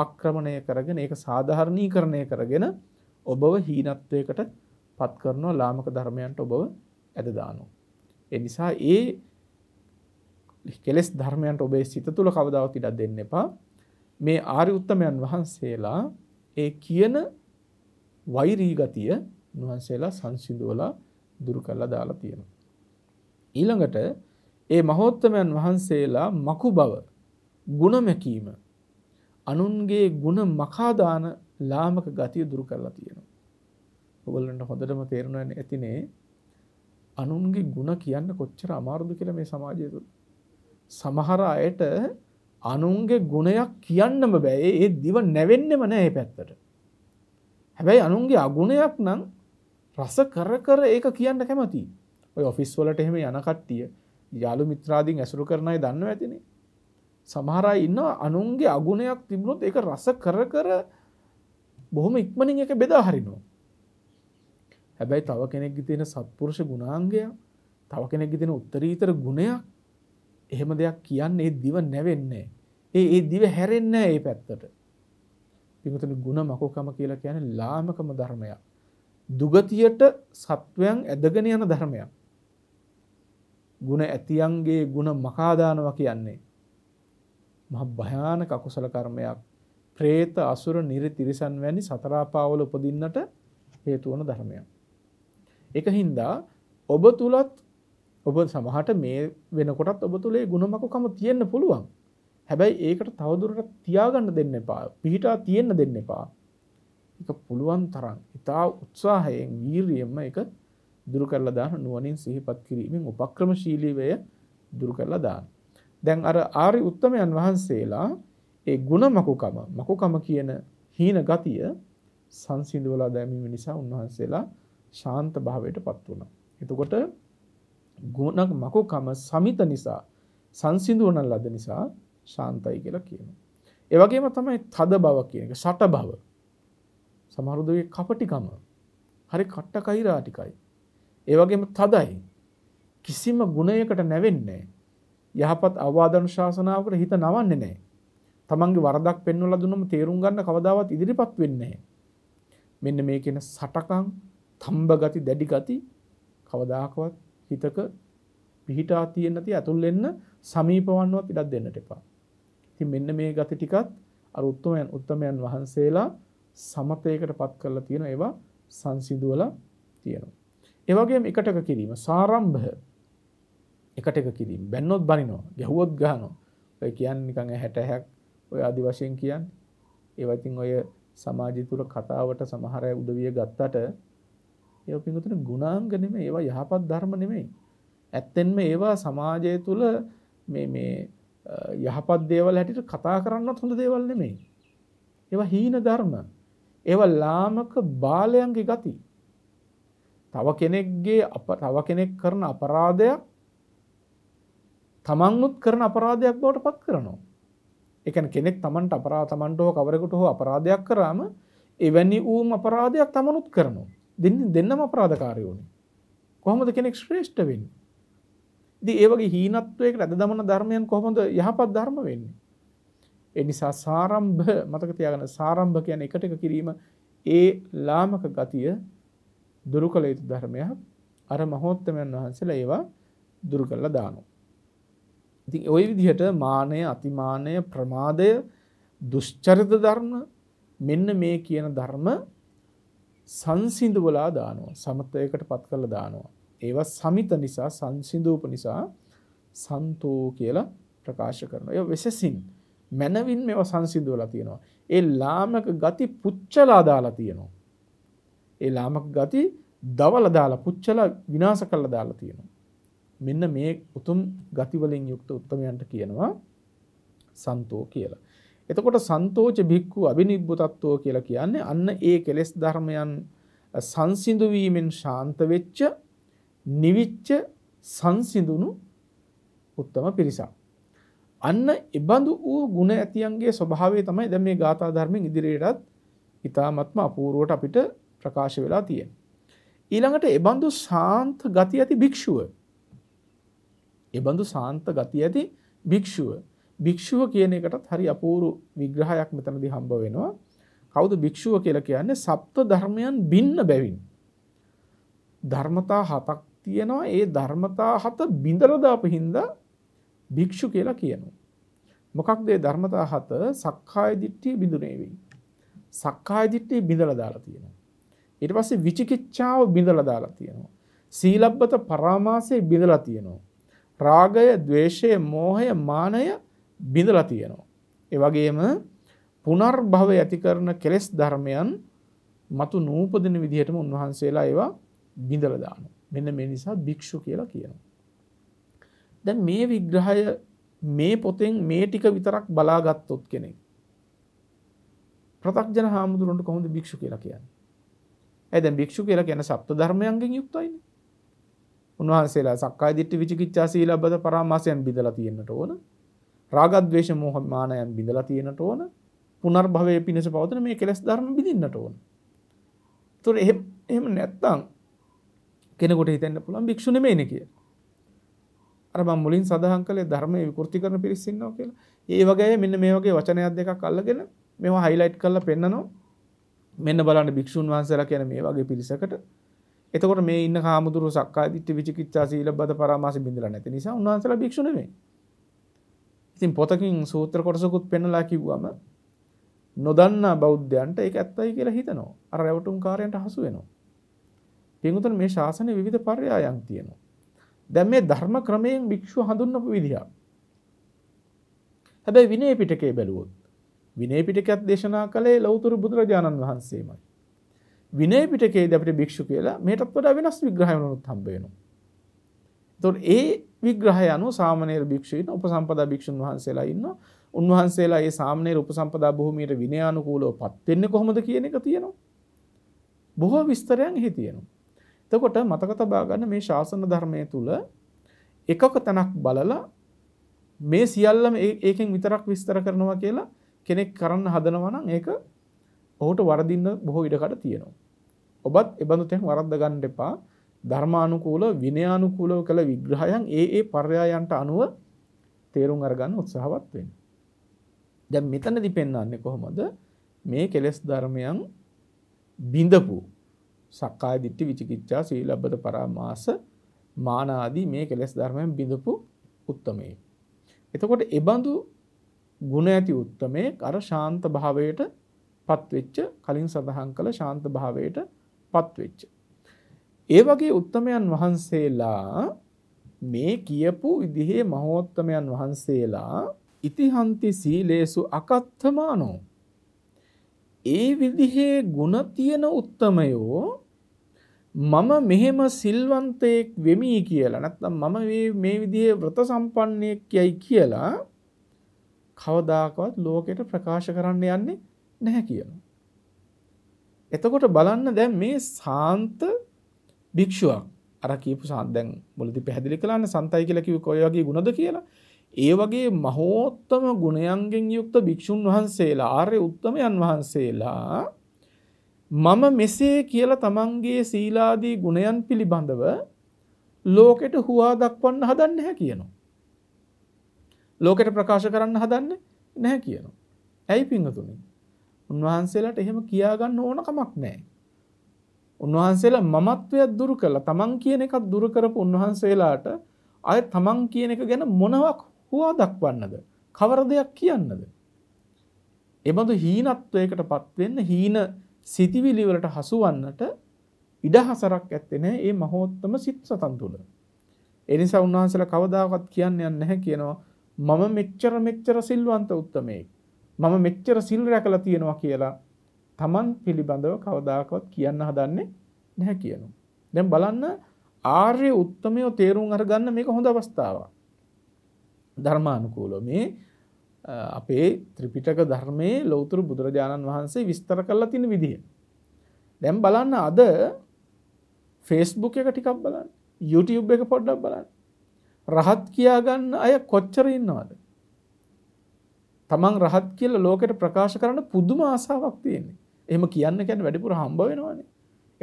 ආක්‍රමණය කරගෙන ඒක සාධාරණීකරණය කරගෙන ඔබව හීනත්වයකට පත් කරනවා ලාමක ධර්මයන්ට ඔබව ඇද දානවා. එනිසා ඒ කෙලෙස් ධර්මයන්ට ඔබේ සිත තුළ කවදාවත් ඉඩක් දෙන්න එපා. මේ ආරි උත්තමයන් වහන්සේලා ඒ කියන වෛරී ගතිය නුවන්සේලා සංසිඳුවලා දුරු කරලා දාලා තියෙනවා. ඊළඟට ඒ මහෝත්තමයන් වහන්සේලා මකු බව, ಗುಣමැකීම, අනුන්ගේ ಗುಣ මකා ලාමක ගතිය දුරු කරලා තියෙනවා. ඔයගොල්ලන්ට හොඳටම තේරුණා ඇතිනේ අනුන්ගේ ಗುಣ කියන්න කොච්චර අමාරුද කියලා මේ සමාජය තුල. සමහර අයට අනුන්ගේ ගුණයක් කියන්නම බෑ. ඒ දිව නැවෙන්නෙම නෑ මේ පැත්තට. හැබැයි අනුන්ගේ අගුණයක් නම් රස කර කර ඒක කියන්න කැමතියි. ඔය ඔෆිස් වලට එහෙම යන කට්ටිය යාළු මිත්‍රාදීන් ඇසුරු කරන අය දන්නව ඇතිනේ. සමහර අය ඉන්නවා අනුන්ගේ අගුණයක් තිබුණොත් ඒක රස කර කර බොහොම ඉක්මනින් ඒක බෙදා හරිනවා. හැබැයි තව කෙනෙක් තියෙන සත්පුරුෂ ගුණාංගයක් තව කෙනෙක් තියෙන උත්තරීතර ගුණයක් එහෙම දෙයක් කියන්නේ ඒ දිව නැවෙන්නේ. ඒ ඒ දිව හැරෙන්නේ ඒ පැත්තට. පිටුතුනි ಗುಣ මකෝකම කියලා කියන්නේ ලාමකම ධර්මයක්. දුගතියට සත්වයන් ඇදගෙන යන ධර්මයක්. ಗುಣ ඇතියන්ගේ ಗುಣ මකා දානවා කියන්නේ මහ භයානක අකුසල කර්මයක්. പ്രേත අසුර නිරතිරිසන් වැනි සතරාපාවල උපදින්නට හේතු වන ධර්මයක්. එක හින්දා ඔබ තුලත් ඔබ සමහට මේ වෙනකොටත් ඔබ තුළේ ගුණමකුකම තියෙන්න පුළුවන්. හැබැයි ඒකට තවදුරට තියාගන්න දෙන්න එපා පිහිටා තියෙන්න දෙන්න එපා. එක පුළුවන් තරන් ඉතා උත්සාහයෙන් වීරියෙන්ම එක දුරු කරලා දාන නුවනින් සිහිපත් කිරීමෙන් උපක්‍රමශීලීවය දුරු කරලා දාන්න. දැන් අර ආරි උත්තමයන් වහන්සේලා ඒ ගුණ මකුකම මකුකම කියන හීන ගතිය සංසිඳවලා දැමීම නිසා උන්වහන්සේලා ශාන්ත භාවයට පත් වුණා. එතකොට ගුණක් මකුකම සමිත නිසා සංසිඳුවන ලද නිසා ශාන්තයි කියලා කියනවා. ඒ වගේම තමයි තද බව කියන එක ෂට බව. සමහරුදගේ කපටිකම හරි කට්ට කෛරාටිකයි. ඒ වගේම තදයි. කිසිම ගුණයකට නැවෙන්නේ යහපත් අවවාදනුශාසනාවකට හිත නවන්නේ නැහැ. තමන්ගේ වරදක් පෙන්වලා දුන්නම තේරුම් ගන්න කවදාවත් ඉදිරිපත් වෙන්නේ නැහැ. මෙන්න මේ කියන සටකම් තම්බ ගති දැඩි ගති කවදාකවත් හිතක පිහිටා තියෙන නැති ඇතුල් වෙන්න සමීපවන්නවත් ඉඩක් දෙන්නට එපා. ඉතින් මෙන්න මේ ගති ටිකත් අර උත්තමයන් උත්තමයන් වහන්සේලා සමතේකට පත් කරලා තියෙන ඒවා සංසිඳුවලා තියෙනවා. ඒ වගේම එකටක කිරීම සාරම්භ එකටක කිරීම බැන්නොත් බනිනවා ගැහුවොත් ගහනවා ඔය කියන්නේ නිකන් 60ක් ඔය ආදි වශයෙන් කියන්නේ ඒවා ඉතින් ඔය සමාජය තුල කතාවට සමහර අය උදවිය ගත්තට ඒ පිඟුතුනේ ගුණාංග නෙමෙයි ඒවා යහපත් ධර්ම නෙමෙයි. ඇත්තෙන්ම ඒවා සමාජය තුල මේ මේ යහපත් දේවල් හැටියට කතා කරන්නත් හොඳ දේවල් නෙමෙයි. ඒවා හීන ධර්ම. ඒවා ලාමක බාලයන්ගේ ගති. තව කෙනෙක්ගේ තව කෙනෙක් කරන අපරාධයක් තමන්නුත් කරන අපරාධයක් බවට පත් කරනවා. එකන කෙනෙක් තමන්ට අපරා තමන්ට හෝ කවරෙකුට හෝ අපරාධයක් කරාම එවැනි වූම් අපරාධයක් තමනුත් කරනවා. දෙන්න දෙන්නම අපරාධකාරයෝනේ කොහොමද කෙනෙක් ශ්‍රේෂ්ඨ වෙන්නේ ඉතින් ඒ වගේ හීනත්වයකට ඇද දමන ධර්මයන් කොහොමද යහපත් ධර්ම වෙන්නේ ඒ නිසා සාරම්භ මතක තියාගන්න සාරම්භ කියන්නේ එකට එක කිරීම ඒ ලාමක ගතිය දුරු කළ යුතු ධර්මයක් අර මහෝත්තමයන් වහන්සේලා ඒවා දුරු කළා දානවා ඉතින් ওই විදිහට මානය අතිමානය ප්‍රමාදය දුෂ්චරිත ධර්ම මෙන්න මේ කියන ධර්ම සංසිඳුවලා දානවා සමතයකට පත් කරලා දානවා. ඒවා සමිත නිසා සංසිඳූප නිසා සන්තෝ කියලා ප්‍රකාශ කරනවා. ඒ වෙසසින් මනවින් මේවා සංසිඳුවලා තියෙනවා. ඒ ලාමක ගති පුච්චලා දාලා තියෙනවා. ඒ ලාමක ගති දවල දාලා පුච්චලා විනාශ කරලා දාලා තියෙනවා. මෙන්න මේ උතුම් ගතිවලින් යුක්ත උත්තමයන්ට කියනවා සන්තෝ කියලා. එතකොට සන්තෝච භික්ඛු අබිනිබ්බුතත්වෝ කියලා කියන්නේ අන්න ඒ කෙලෙස් ධර්මයන් සංසිඳු වීමෙන් ශාන්ත වෙච්ච නිවිච්ච සංසිඳුණු උත්තම පිරිසක්. අන්න එබඳු වූ ගුණ ඇතියන්ගේ ස්වභාවය තමයි දැන් මේ ගාථා ධර්මෙන් ඉදිරියටත් ඊ타ත්ම අපූර්වට අපිට ප්‍රකාශ වෙලා තියෙන්නේ. ඊළඟට එබඳු ශාන්ත ගති ඇති භික්ෂුව. එබඳු ශාන්ත ගති ඇති භික්ෂුව භික්ෂුව කියන එකටත් හරි අපූරු විග්‍රහයක් මෙතනදී හම්බ වෙනවා. කවුද භික්ෂුව කියලා කියන්නේ? සප්ත ධර්මයන් බින්න බැවින්. ධර්මතා හතක් තියෙනවා. ඒ ධර්මතා හත බිඳලා දාපු හින්දා භික්ෂු කියලා කියනවා. මොකක්ද ඒ ධර්මතා හත? සක්කාය දිට්ඨිය බිඳුනේ වෙයි. සක්කාය දිට්ඨිය බිඳලා දාලා තියෙනවා. ඊට පස්සේ විචිකිච්ඡාව බිඳලා දාලා තියෙනවා. සීලබ්බත පරාමාසය බිඳලා තියෙනවා. රාගය, ద్వේෂය, මෝහය, මානය බිඳලා තියෙනවා. ඒ වගේම පුනර්භව ඇති කරන කෙලෙස් ධර්මයන් මතු නූපදින විදිහටම උන්වහන්සේලා ඒවා බිඳලා දානවා. මෙන්න මේ නිසා භික්ෂු කියලා කියනවා. දැන් මේ විග්‍රහය මේ පොතෙන් මේ ටික විතරක් බලාගත්තොත් කෙනෙක් ප්‍රතක්ජන හාමුදුරන්ට කොහොමද භික්ෂු කියලා කියන්නේ. ඇයි දැන් භික්ෂු කියලා කියන සප්ත ධර්මයන්ගෙන් යුක්තයිනේ. උන්වහන්සේලා සක්කාය දිට්ඨි විචිකිච්ඡා සීලබ්බත පරාමාසයන් බිඳලා තියෙන්නට ඕන. රාගද්වේෂ මෝහ මානයන් බිඳලා තියෙනට ඕන පුනර්භවයේ පිණිස පවතින මේ කෙලෙස් ධර්ම බිඳින්නට ඕන. ඒතොර එහෙම එහෙම නැත්තම් කෙනෙකුට හිතෙන්න පුළුවන් භික්ෂු නෙමෙයිනේ කියලා. අර මම මුලින් සඳහන් කළේ ධර්මයේ විකෘති කරන පිරිස් ඉන්නවා කියලා. ඒ වගේ මෙන්න මේ වගේ වචනයක් දෙකක් අල්ලගෙන මේවා හයිලයිට් කරලා පෙන්නනවා. මෙන්න බලන්න භික්ෂුන් වහන්සේලා කියන මේ වගේ පිරිසකට එතකොට මේ ඉන්න කාමුදුරු සක්කාය දිට්ඨි විචිකිච්ඡා සීලබ්බත පරාමාස බින්දලා නැති නිසා උන්වහන්සේලා භික්ෂු නෙමෙයි. ඉතින් පොතකින් සූත්‍ර කොටසකුත් පෙන්නලා කිව්වම නොදන්නා බෞද්ධයන්ට ඒක ඇත්තයි කියලා හිතනවා. අර රැවටුම් කාර්යයන්ට හසු වෙනවා. පින්වතුන් මේ ශාසනයේ විවිධ පර්යායන් තියෙනවා. දැන් මේ ධර්ම ක්‍රමයෙන් භික්ෂුව හඳුන්වපු විදිහ. හැබැයි විනය පිටකේ බැලුවොත් විනය පිටකයත් දේශනා කළේ ලෞතර බුදුරජාණන් වහන්සේමයි. විනය පිටකයේදී අපිට භික්ෂු කියලා මේකටත් වඩා වෙනස් විග්‍රහයක් උනොත් හම්බ වෙනවා. තොට ඒ විග්‍රහය අනු සාමනය භික්ෂීන් උපසම්පදා භික්ෂන් වහන්සේලා ඉන්න උන්වහන්සේලා ඒ සාමනය උපසම්පදා බොහමීට විනයානුකූලව පත්වෙන්න කොහොමද කියන එක තියෙනවා. බොහෝ විස්තරයන් හිතියෙනවා. එතකොට මතක තබාගන්න මේ ශාසන ධර්මය තුළ එකක තැනක් බලලා මේ සියල්ලම ඒකෙන් විතරක් විස්තර කරනවා කියලා කෙනෙක් කරන්න හදනවනම් ඒක ඔහුට වරදින්න බොහෝ ඉඩකට තියෙනවා. ඔබත් එබඳු තැන් වරද්ද ගන්න එපා. ධර්මානුකූල විනයානුකූලව කළ විග්‍රහයන් ඒ ඒ පර්යායන්ට අනුව තේරුම් අරගන්න උත්සාහවත් වෙන්න. දැන් මෙතනදි පෙන්වන්නේ කොහොමද මේ කෙලෙස් ධර්මයන් බිඳපු සක්කාය දිට්ඨි විචිකිච්ඡා සීලබ්බත පරාමාස මාන ආදී මේ කෙලෙස් ධර්මයන් බිඳපු උත්තමයේ. එතකොට ඒබඳු ගුණ ඇති උත්තමයේ අර ශාන්ත භාවයට පත්වෙච්ච කලින් සඳහන් කළ ශාන්ත භාවයට පත්වෙච්ච ඒ වගේ උත්තමයන් වහන්සේලා මේ කියපු විදිහේ මහෝත්තමයන් වහන්සේලා ඉතිහන්ති සීලේසු අකත්තමානෝ ඒ විදිහේ ಗುಣ තියෙන උත්තමයෝ මම මෙහෙම සිල්වන්තයෙක් වෙමි කියලා නැත්නම් මම මේ මේ විදිහේ වෘත සම්පන්නයෙක් යයි කියලා කවදාකවත් ලෝකෙට ප්‍රකාශ කරන්න යන්නේ නැහැ කියනවා. එතකොට බලන්න දැන් මේ සාන්ත භික්ෂුවක් අර කියපු සාන්දැන් මුලදි පැහැදිලි කළන්න සන්තයි කියලා කිව්ව කොයි වගේ ගුණද කියලා. ඒ වගේ මහෝත්තම ගුණයන්ගෙන් යුක්ත භික්ෂුන් වහන්සේලා ආර්ය උත්තමයන් වහන්සේලා මම මෙසේ කියලා තමන්ගේ සීලාදී ගුණයන් පිළිබඳව ලෝකෙට හුවා දක්වන්න හදන්න නැහැ කියනවා. ලෝකෙට ප්‍රකාශ කරන්න හදන්න නැහැ කියනවා. ඇයි පින්වතුනි? උන්වහන්සේලාට එහෙම කියාගන්න ඕන කමක් නැහැ. උන්වහන්සේලා මමත්වයක් දුරු කළා. තමන් කියන එකක් දුරු කරපු උන්වහන්සේලාට අය තමන් කියන එක ගැන මොනවක් හුවා දක්වන්නද? කවර දෙයක් කියන්නද? එබඳු හීනත්වයකටපත් වෙන්න හීන සිටිවිලි වලට හසුවන්නට ඉඩහසරක් ඇත්තේ නැහැ මේ මහෝත්තම සිත් සතන් තුල. ඒ නිසා උන්වහන්සේලා කවදාකවත් කියන්නේ නැහැ කියනවා මම මෙච්චර මෙච්චර සිල්වන්ත උත්තමයෙක්. මම මෙච්චර සිල් රැකලා තියෙනවා කියලා තමන් පිළිබඳව කවදාකවත් කියන්න හදන්නේ නැහැ කියනු. දැම් බලන්න ආර්ය උත්තමයෝ තේරුම් අරගන්න මේක හොඳ අවස්ථාව. ධර්මානුකූලො මේ අපේ ත්‍රිපිටක ධර්මයේ ලෝතුරු බුදුරජාණන් වහන්සේ විස්තර කරලා තින විදිහ. දැම් බලන්න අද ෆේස්බුක් එක ටිකක් බලන්න YouTube එක පොඩ්ඩක් බලන්න රහත් කියාගන්න අය කොච්චර ඉන්නවාද. තමන් රහත් කියල ලෝකට ප්‍රකාශ කරන්න පුදුම ආසාවක් තියෙන්නේ. එහම කියන්න කැන වැඩිපුර හම්බ වෙනවානේ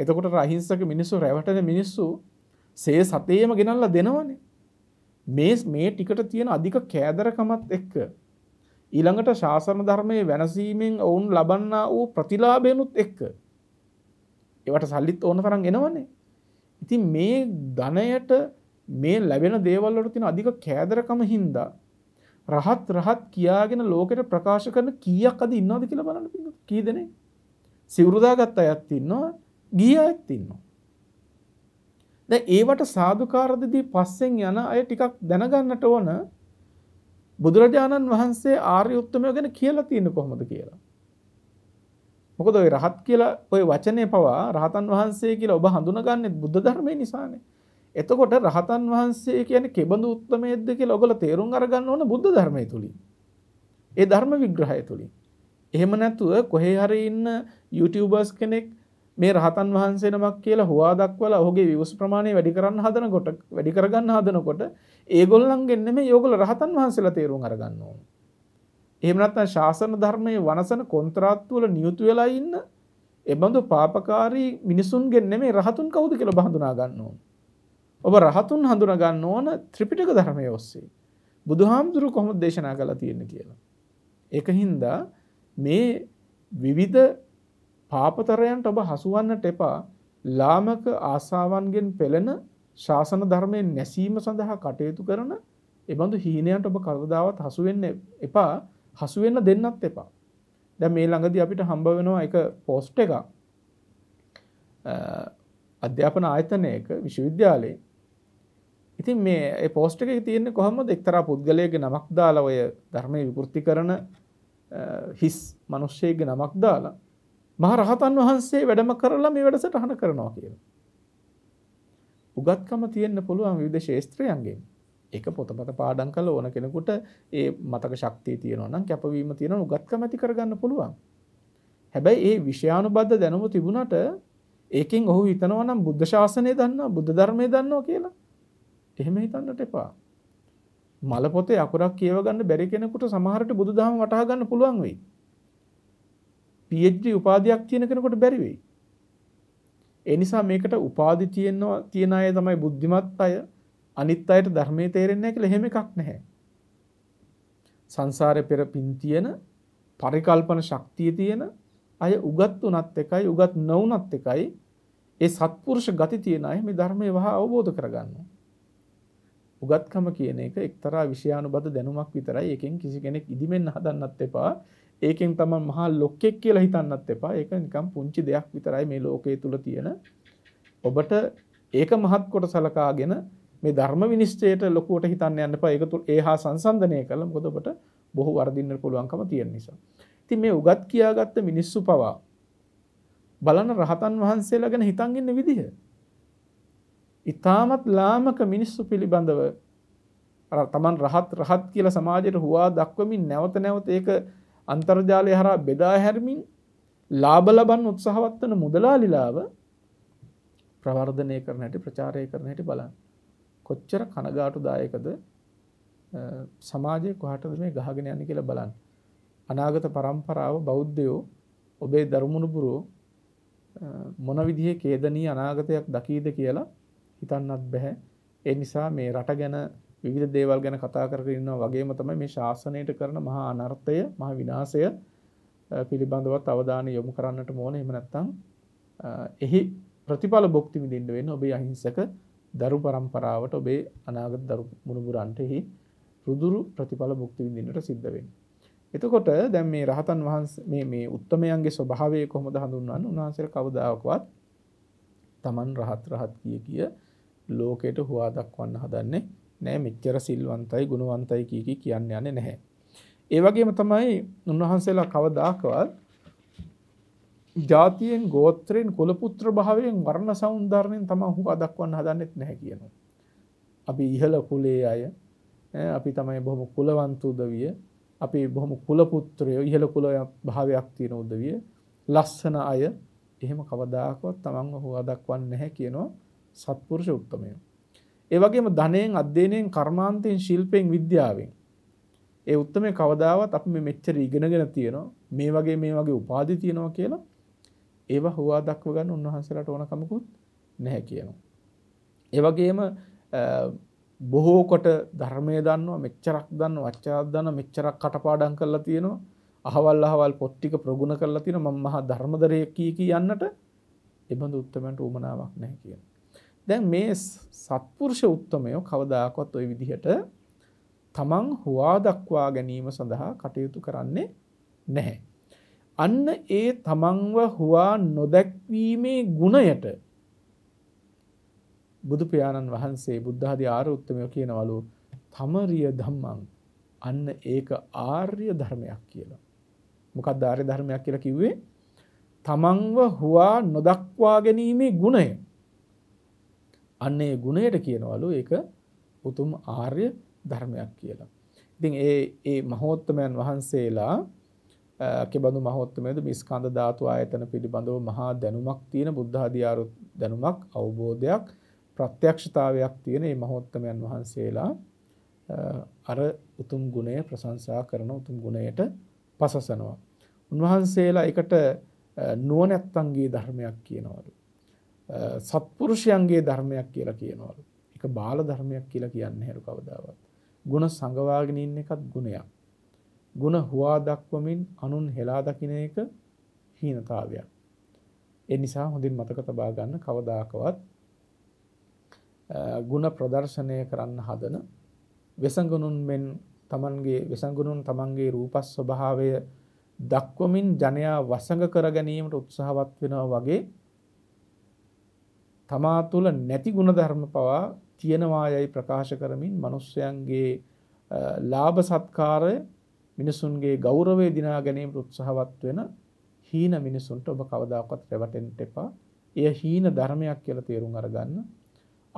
එතකොට රහිංසක මිනිස්සු රැවටන මිනිස්සු සේ සතේම ගෙනල්ල දෙනවනේ මේ මේ ටිකට තියෙන අධික කෑදරකමත් එක්ක ඊළඟට ශාසන ධර්මය වෙනසීමෙන් ඔවුන් ලබන්න වූ ප්‍රතිලාබයනුත් එක්ක ඒවට සල්ලිත් ඕන තරන් එනවන්නේ ඉතින් මේ ධනයට මේ ලැබෙන දේවල්ලට තින අධික කෑදරකම හින්දා රහත් රහත් කියාගෙන ලෝකෙට ප්‍රකාශ කරන කියක් අද ඉන්නවාද කියලා බලන්න කී දෙනේ සිවුරුදාගත් අයත් ඉන්නවා ගිය අයත් ඉන්නවා. දැන් ඒවට සාදුකාරදදී පස්සෙන් යන අය ටිකක් දැනගන්නට ඕන බුදුරජාණන් වහන්සේ ආර්ය උත්තමය ගැන කියලා තියෙන්නේ කොහොමද කියලා. මොකද ඔය රහත් කියලා ඔය වචනේ පවා රහතන් වහන්සේ කියලා ඔබ හඳුනගන්නේ බුද්ධ ධර්මයේ නිසානේ. එතකොට රහතන් වහන්සේ කියන්නේ කෙබඳු උත්තමයේද්ද කියලා ඔයගොල්ලෝ තේරුම් අරගන්න ඕන බුද්ධ ධර්මයේ තුලින්. ඒ ධර්ම විග්‍රහය තුලින්. එහෙම නැතුව කොහේ හරි ඉන්න YouTubeබර්ස් කෙනෙක් මේ රහතන් වහන්සේ නමක් කියලා හවා දක්වල ඔහුගේ විවස් ප්‍රමාණය වැඩි කරන්න හදන කොට වැඩි කරගන්න හදනකොට ඒගොල්ලන්ගෙන් නෙමෙයි ඒගොල්ල රහතන් වහන්සේලා තේරුම් අරගන්න ඕන. එහෙම නැත්නම් ශාසන ධර්මයේ වනසන කොන්ත්‍රාත්තු වල නියුතු වෙලා ඉන්න එබඳු පාපකාරී මිනිසුන්ගෙන් නෙමෙයි රහතුන් කවුද කියලා හඳුනා ගන්න ඕන. ඔබ රහතුන් හඳුනා ගන්න ඕන ත්‍රිපිටක ධර්මයේ ඔස්සේ. බුදුහාමුදුරු කොහොමද දේශනා කළා තියෙන්නේ කියලා. ඒකින්ද මේ විවිධ පාපතරයන්ට ඔබ හසුවන්නට එපා. ලාමක ආසාවන්ගෙන් පෙළෙන ශාසන ධර්මයෙන් නැසීම සඳහා කටයුතු කරන එබඳු හීනයන්ට ඔබ කවදාවත් හසු වෙන්න එපා. හසු වෙන්න දෙන්නත් එපා. දැන් මේ ළඟදී අපිට හම්බ වෙනවා එක පෝස්ට් එකක්. අධ්‍යාපන ආයතනයක විශ්වවිද්‍යාලයේ ඉතින් මේ පෝස්ට් එකේ තියෙන්නේ කොහොමද එක්තරා පුද්ගලයෙක්ගේ නමක් දාලා ඔය ධර්මයේ විකෘති කරන හිස් මිනිස්සෙක්ගේ නමක් දාලා මහ රහතන් වහන්සේ වැඩම කරලා මේ වැඩසටහන කරනවා කියන. උගත්කම තියෙන්න පුළුවන් විවිධ ශේස්ත්‍රයන්ගෙන්. ඒක පොතපත පාඩම් කළා ඕන කෙනෙකුට ඒ මතක ශක්තිය තියෙනවා නම් කැපවීම තියෙනවා උගත්කම ඇති කරගන්න පුළුවන්. හැබැයි ඒ විෂයානුබද්ධ දැනුම තිබුණට ඒකෙන් ඔහු හිතනවා නම් බුද්ධ ශාසනය දන්නවා බුද්ධ ධර්මය දන්නවා කියලා. එහෙම හිතන්නට එපා. මල පොතේ අකුරක් කියව ගන්න බැරි කෙනෙකුට සමහරට බුදුදහම වටහා ගන්න පුළුවන් වෙයි. PhD උපාධියක් තියෙන කෙනෙකුට බැරි වෙයි. ඒ නිසා මේකට උපාධි තියෙනවා තියන අය තමයි බුද්ධිමත් අය. අනිත් අයට ධර්මයේ තේරෙන්නේ නැහැ කියලා එහෙම එකක් නැහැ. සංසාරේ පෙර පින් තියෙන පරිකල්පන ශක්තිය තියෙන අය උගත් උනත් එකයි උගත් නොඋනත් එකයි ඒ සත්පුරුෂ ගති තියෙන අය මේ ධර්මයේ වහා අවබෝධ කරගන්නවා. උගත්කම කියන එක එක්තරා විෂයානුබද්ධ දැනුමක් විතරයි. ඒකෙන් කිසි කෙනෙක් ඉදිමෙන්න හදන්නත් එපා. ඒකෙන් තමන් මහා ලොක්කෙක් කියලා හිතන්නත් එපා. ඒක නිකම් පුංචි දෙයක් විතරයි මේ ලෝකයේ තුල තියෙන. ඔබට ඒක මහත් කොට සලකාගෙන මේ ධර්ම විනිශ්චයට ලොකුවට හිතන්න යන්න එපා. ඒක තුල ඒ හා සංසන්දනය කළා. මොකද ඔබට බොහෝ වර්ධින්න පුළුවන්කම තියෙන නිසා. ඉතින් මේ උගත් කියාගත්ත මිනිස්සු පවා බලන රහතන් වහන්සේලා ගැන හිතන් ඉන්න විදිහ. ඊටමත් ලාමක මිනිස්සු පිළිබඳව අර තමන් රහත් රහත් කියලා සමාජයට හුවා දක්වමින් නැවත නැවත ඒක අන්තර්ජාලය හරහා බෙදා හැරමින් ලාභ ලබන්න උත්සාහවත් වන මුදලාලිලාව ප්‍රවර්ධනය කරන හැටි ප්‍රචාරය කරන හැටි බලන්න. කොච්චර කනගාටුදායකද සමාජයේ කොහටද මේ ගහගෙන යන්නේ කියලා බලන්න. අනාගත પરම්පරාව බෞද්ධයෝ ඔබේ දරුමුණුපුරෝ මොන විදිහේ කේදනී අනාගතයක් දකීද කියලා හිතන්නත් බැහැ. ඒ නිසා මේ රට ගැන විවිධ දේවල් ගැන කතා කරගෙන ඉන්නවා වගේම තමයි මේ ශාසනයට කරන මහා අනර්ථය මහා විනාශය පිළිබඳවත් අවධානය යොමු කරන්නට ඕන එහෙම නැත්නම් එහි ප්‍රතිඵල භුක්ති විඳින්න වෙන ඔබේ අහිංසක දරු පරම්පරාවට ඔබේ අනාගත දරු මුණුබුරන්ට එහි රුදුරු ප්‍රතිඵල භුක්ති විඳින්නට සිද්ධ වෙනවා එතකොට දැන් මේ රහතන් වහන්සේ මේ මේ උත්තමයන්ගේ ස්වභාවය කොහොමද හඳුන්වන්නේ? උන්වහන්සේලා කවදාකවත් Taman රහත් රහත් කිය කිය ලෝකයට හුවා දක්වන්න හදන්නේ නෑ මෙච්චර සිල්වන්තයි ගුණවන්තයි කී කී කියන්න යන්නේ නැහැ. ඒ වගේම තමයි උන්වහන්සේලා කවදාකවත් ජාතියෙන් ගෝත්‍රයෙන් කුල පුත්‍ර භාවයෙන් වර්ණ සෞන්දර්යයෙන් තමයි හුඟ දක්වන්න හදන්නෙත් නැහැ කියනවා. අපි ඉහළ කුලයේ අය අපි තමයි බොහොම කුලවන්ත උදවිය අපි බොහොම කුලපුත්‍රයෝ ඉහළ කුල භාවයක් තියෙන උදවිය ලස්සන අය එහෙම කවදාකවත් තමන්ව හොවා දක්වන්නේ නැහැ කියනවා සත්පුරුෂ උත්තමයෝ ඒ වගේම ධනයෙන් අධ්‍යයනයෙන් කර්මාන්තයෙන් ශිල්පයෙන් විද්‍යාවෙන් ඒ උත්තරමේ කවදාවත් අපි මේ මෙච්චර ඉගෙනගෙන තියෙනවා මේ වගේ මේ වගේ උපාධි තියෙනවා කියලා ඒවා හුවා දක්ව ගන්න උන්වහන්සේලාට ඕන කමකුත් නැහැ කියනවා. ඒ වගේම බොහෝ කොට ධර්මය දන්නවා මෙච්චරක් දන්නවා අච්චාක් දන්නවා මෙච්චරක් කටපාඩම් කරලා තියෙනවා අහවල් අහවල් පොත් ටික ප්‍රගුණ කරලා තියෙනවා මම මහා ධර්මදරයෙක් කී කියන්නට එබඳු උත්තරමන්ට උමනාවක් නැහැ කියනවා. දැන් මේ සත්පුරුෂ උත්තමයෝ කවදාකවත් ওই විදිහට තමන් හුවා දක්වා ගැනීම සඳහා කටයුතු කරන්නේ නැහැ. අන්න ඒ තමන්ව හුවා නොදැක්වීමේ ගුණයට බුදු පියාණන් වහන්සේ බුද්ධහදී ආර්ය උත්තමයෝ කියනවලු තමරිය ධම්මං අන්න ඒක ආර්ය ධර්මයක් කියලා. මොකක්ද ආර්ය ධර්මයක් කියලා කිව්වේ? තමන්ව හුවා නොදක්වා ගැනීමේ ගුණය. අන්න ඒ ගුණයට කියනවලු ඒක උතුම් ආර්ය ධර්මයක් කියලා. ඉතින් ඒ ඒ මහෝත්තමයන් වහන්සේලා කෙබඳු මහෝත්තමයද මිස්කන්ධ ධාතු ආයතන පිළිබඳව මහා දැනුමක් තියෙන බුද්ධාධිාරු දැනුමක් අවබෝධයක් ප්‍රත්‍යක්ෂතාවයක් තියෙන මේ මහෝත්තමයන් වහන්සේලා අර උතුම් ගුණය ප්‍රශංසා කරන උතුම් ගුණයට පසසනවා. උන්වහන්සේලා එකට නුවණැත්තන්ගේ ධර්මයක් කියනවලු. සත්පුරුෂයන්ගේ ධර්මයක් කියලා කියනවලු. එක බාල ධර්මයක් කියලා කියන්න හැරු කවදාවත්. ගුණ සඟවාගෙන ඉන්න එකත් ගුණයක්. ගුණ හුවා දක්වමින් අනුන් හෙලා දකින එක හීනතාවයක්. ඒ නිසා හොඳින් මතක තබා ගන්න කවදාකවත් ගුණ ප්‍රදර්ශනය කරන්න හදන වෙසඟුණුන් මෙන් තමන්ගේ වෙසඟුණුන් තමන්ගේ රූපස් ස්වභාවය දක්වමින් ජනයා වසඟ කර ගැනීමට උත්සාහවත් වෙනවා වගේ තමා තුළ නැති ගුණධර්ම පවා තියෙනවා යයි ප්‍රකාශ කරමින් මනුස්සයන්ගේ ලාභ සත්කාරය මිනිසුන්ගේ ගෞරවේ දිනා ගැනීම උත්සාහවත් වෙන හීන මිනිසුන්ට ඔබ කවදාකවත් රැවටෙන්ට එපා. එය හීන ධර්මයක් කියලා තේරුම් අරගන්න.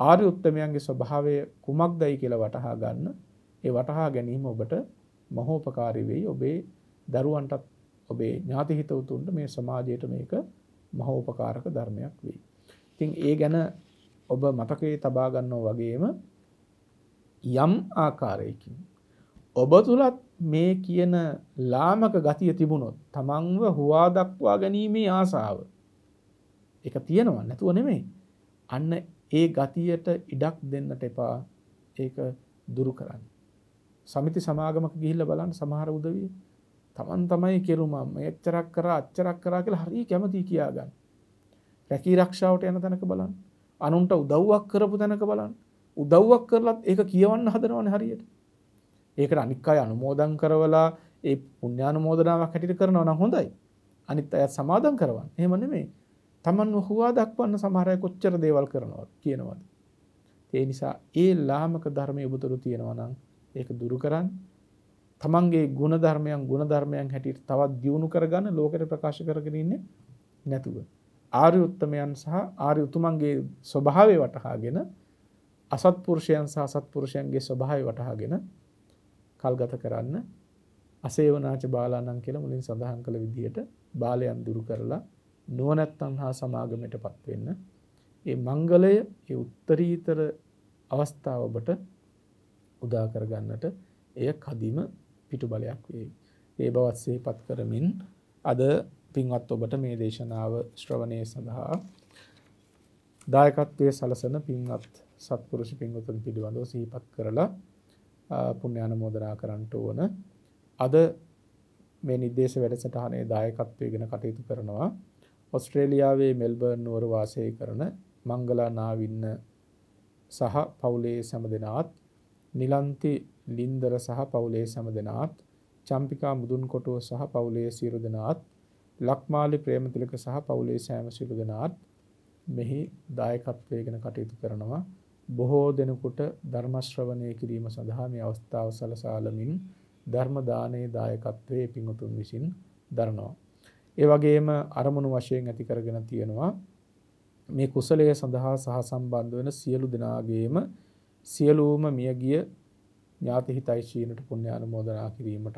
ආර්ය උත්තමයන්ගේ ස්වභාවය කුමක්දයි කියලා වටහා ගන්න. ඒ වටහා ගැනීම ඔබට මහෝපකාරී වෙයි. ඔබේ දරුවන්ටත් ඔබේ ඥාති හිතවතුන්ට මේ සමාජයට මේක මහෝපකාරක ධර්මයක් වෙයි. ඉතින් ඒ ගැන ඔබ මතකයේ තබා ගන්නවා වගේම යම් ආකාරයකින් ඔබ තුලත් මේ කියන ලාමක ගතිය තිබුණොත් තමන්ව හුවා දක්වා ගැනීමේ ආසාව එක තියෙනවා නැතුව නෙමෙයි අන්න ඒ ගතියට ඉඩක් දෙන්නට එපා ඒක දුරු කරන්න සමිති සමාගමක ගිහිල්ල බලන්න සමහර උදවිය තමන් තමයි කෙරුමම් එච්චරක් කර අච්චරක් කරා කියලා හරි කැමති කියාගන්න රැකී රක්ෂාවට යන තැනක බලන්න. අනුන්ට උදව්වක් කරපු තැනක බලන්න. උදව්වක් කරලත් ඒක කියවන්න හදනවනේ හරියට. ඒකට අනික් අය අනුමෝදන් කරවලා ඒ පුණ්‍යානුමෝදනාවක් හැටියට කරනවා නම් හොඳයි. අනිත් අයත් සමාදම් කරවන්න. එහෙම නෙමෙයි. Taman හුවා දක්වන්න සමහර අය කොච්චර දේවල් කරනවද කියනවාද. ඒ නිසා ඒ ලාමක ධර්මයේ උබතුරු තියෙනවා නම් ඒක දුරු කරන්න. තමන්ගේ ගුණ ධර්මයන් ගුණ ධර්මයන් හැටියට තවත් දියුණු කරගන්න ලෝකෙට ප්‍රකාශ කරගෙන ඉන්නේ නැතුව. ආර්ය උත්තමයන් සහ ආර්ය උතුමන්ගේ ස්වභාවය වටහාගෙන අසත්පුරුෂයන් සහ අසත්පුරුෂයන්ගේ ස්වභාවය වටහාගෙන කල්ගත කරන්න අසේවනාච බාලාණන් කියලා මුලින් සඳහන් කළ විදිහට බාලයන් දුරු කරලා නුවණැත්තන් හා සමාගමටපත් වෙන්න ඒ මංගලය ඒ උත්තරීතර අවස්ථාව ඔබට උදා කර ගන්නට එය කදිම පිටුබලයක් වේ. ඒ බවත් සිහිපත් කරමින් අද පින්වත් ඔබට මේ දේශනාව ශ්‍රවණය සඳහා දායකත්වයේ සලසන පින්වත් සත්පුරුෂ පින්වතුන් පිළිබඳව සිහිපත් කරලා පුණ්‍යානුමෝදනා කරන්නට ඕන. අද මේ නිදේශ වැඩසටහනේ දායකත්වය ගැන කටයුතු කරනවා ඔස්ට්‍රේලියාවේ මෙල්බර්න් නුවර වාසය කරන මංගලා නාවින්න සහ පවුලේ සැම දෙනාත් නිලන්ති ලින්දර සහ පවුලේ සැම දෙනාත් චම්පිකා මුදුන් කොටුව සහ පවුලේ සියලු දෙනාත් ලක්මාලි ප්‍රේමතිලක සහ පවුලේ සෑම සිළු දෙනාත් මෙහි දායකත්වය ගැන කටයුතු කරනවා. බොහෝ දෙනෙකුට ධර්ම ශ්‍රවණය කිරීම සඳහා මේ අවස්ථාව සලසාලමින් ධර්ම දානයේ දායකත්වයේ පිඟුතුන් විසින් දරනවා. ඒ වගේම අරමුණු වශයෙන් ඇති කරගෙන තියෙනවා මේ කුසලය සඳහා සහසම්බන්ධ වෙන සියලු දෙනාගේම සියලුම මියගිය ඥාති හිතයිශීනට පුණ්‍ය අනුමෝදනා කිරීමටත්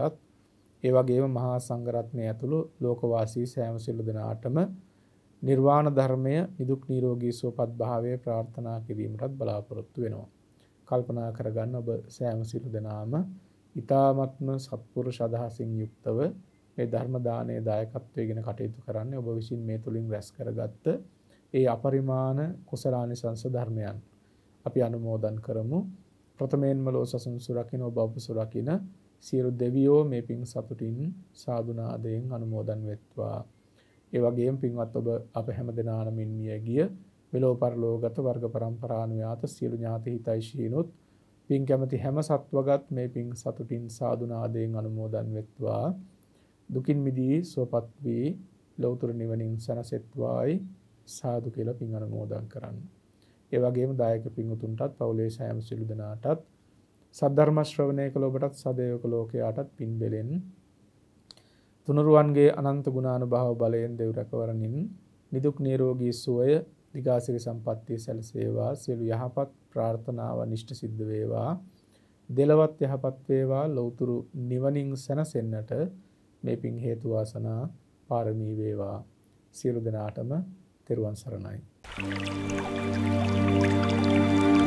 ඒ වගේම මහා සංඝරත්නය ඇතුළු ලෝකවාසී සෑම සිළු දෙනාටම නිර්වාණ ධර්මය නිදුක් නිරෝගී සුවපත් භාවය ප්‍රාර්ථනා කිරීමටත් බලාපොරොත්තු වෙනවා. කල්පනා කරගන්න ඔබ සෑම සිළු දෙනාම ඊ타මත්ම සත්පුරුෂ අදහසින් යුක්තව මේ ධර්ම දානයේ දායකත්වයේගෙන කටයුතු කරන්නේ ඔබ විසින් මේ තුලින් රැස් කරගත්ත ඒ අපරිමාණ කුසලානිසංස ධර්මයන් අපි අනුමෝදන් කරමු. ප්‍රථමයෙන්ම ලෝසසුන් සුරකින්න ඔබ අප සුරකින්න සියලු දෙවියෝ මේ පින් සතුටින් සාදුනාදයෙන් අනුමෝදන් වෙත්වා. ඒ වගේම පින්වත් ඔබ අප හැම දෙනානමින් මිය ගිය මෙලෝ පරලෝගත වර්ග પરම්පරානුයාත සියලු ඥාති හිතයිශීනුත් පින් කැමති හැම සත්වගත් මේ පින් සතුටින් සාදුනාදයෙන් අනුමෝදන් වෙත්වා. දුකින් මිදී සුවපත් වී ලෞතර නිවනින් සැනසෙත්වායි සාදු කියලා පින් අනුමෝදන් කරන්න. ඒ වගේම දායක පින් උතුන්ටත් පවුලේ සෑම සිළු දෙනාටත් සද්ධර්ම ශ්‍රවණය කළ ඔබටත් සදේවක ලෝකයාටත් පින් බෙලෙන් තුනුරුවන්ගේ අනන්ත ගුණානුභාව බලයෙන් දෙව් රැකවරණින් නිදුක් නිරෝගී සුවය දිගාසිරි සම්පන්නිය සැලසේවා සියලු යහපත් ප්‍රාර්ථනාව නිෂ්ඨ සිද්ධ වේවා දෙලවත් යහපත් වේවා ලෞතුරු නිවනින් සැනසෙන්නට මේ පිං හේතු වාසනා පාරමී වේවා සියලු දෙනාටම තෙරුවන් සරණයි Thank you.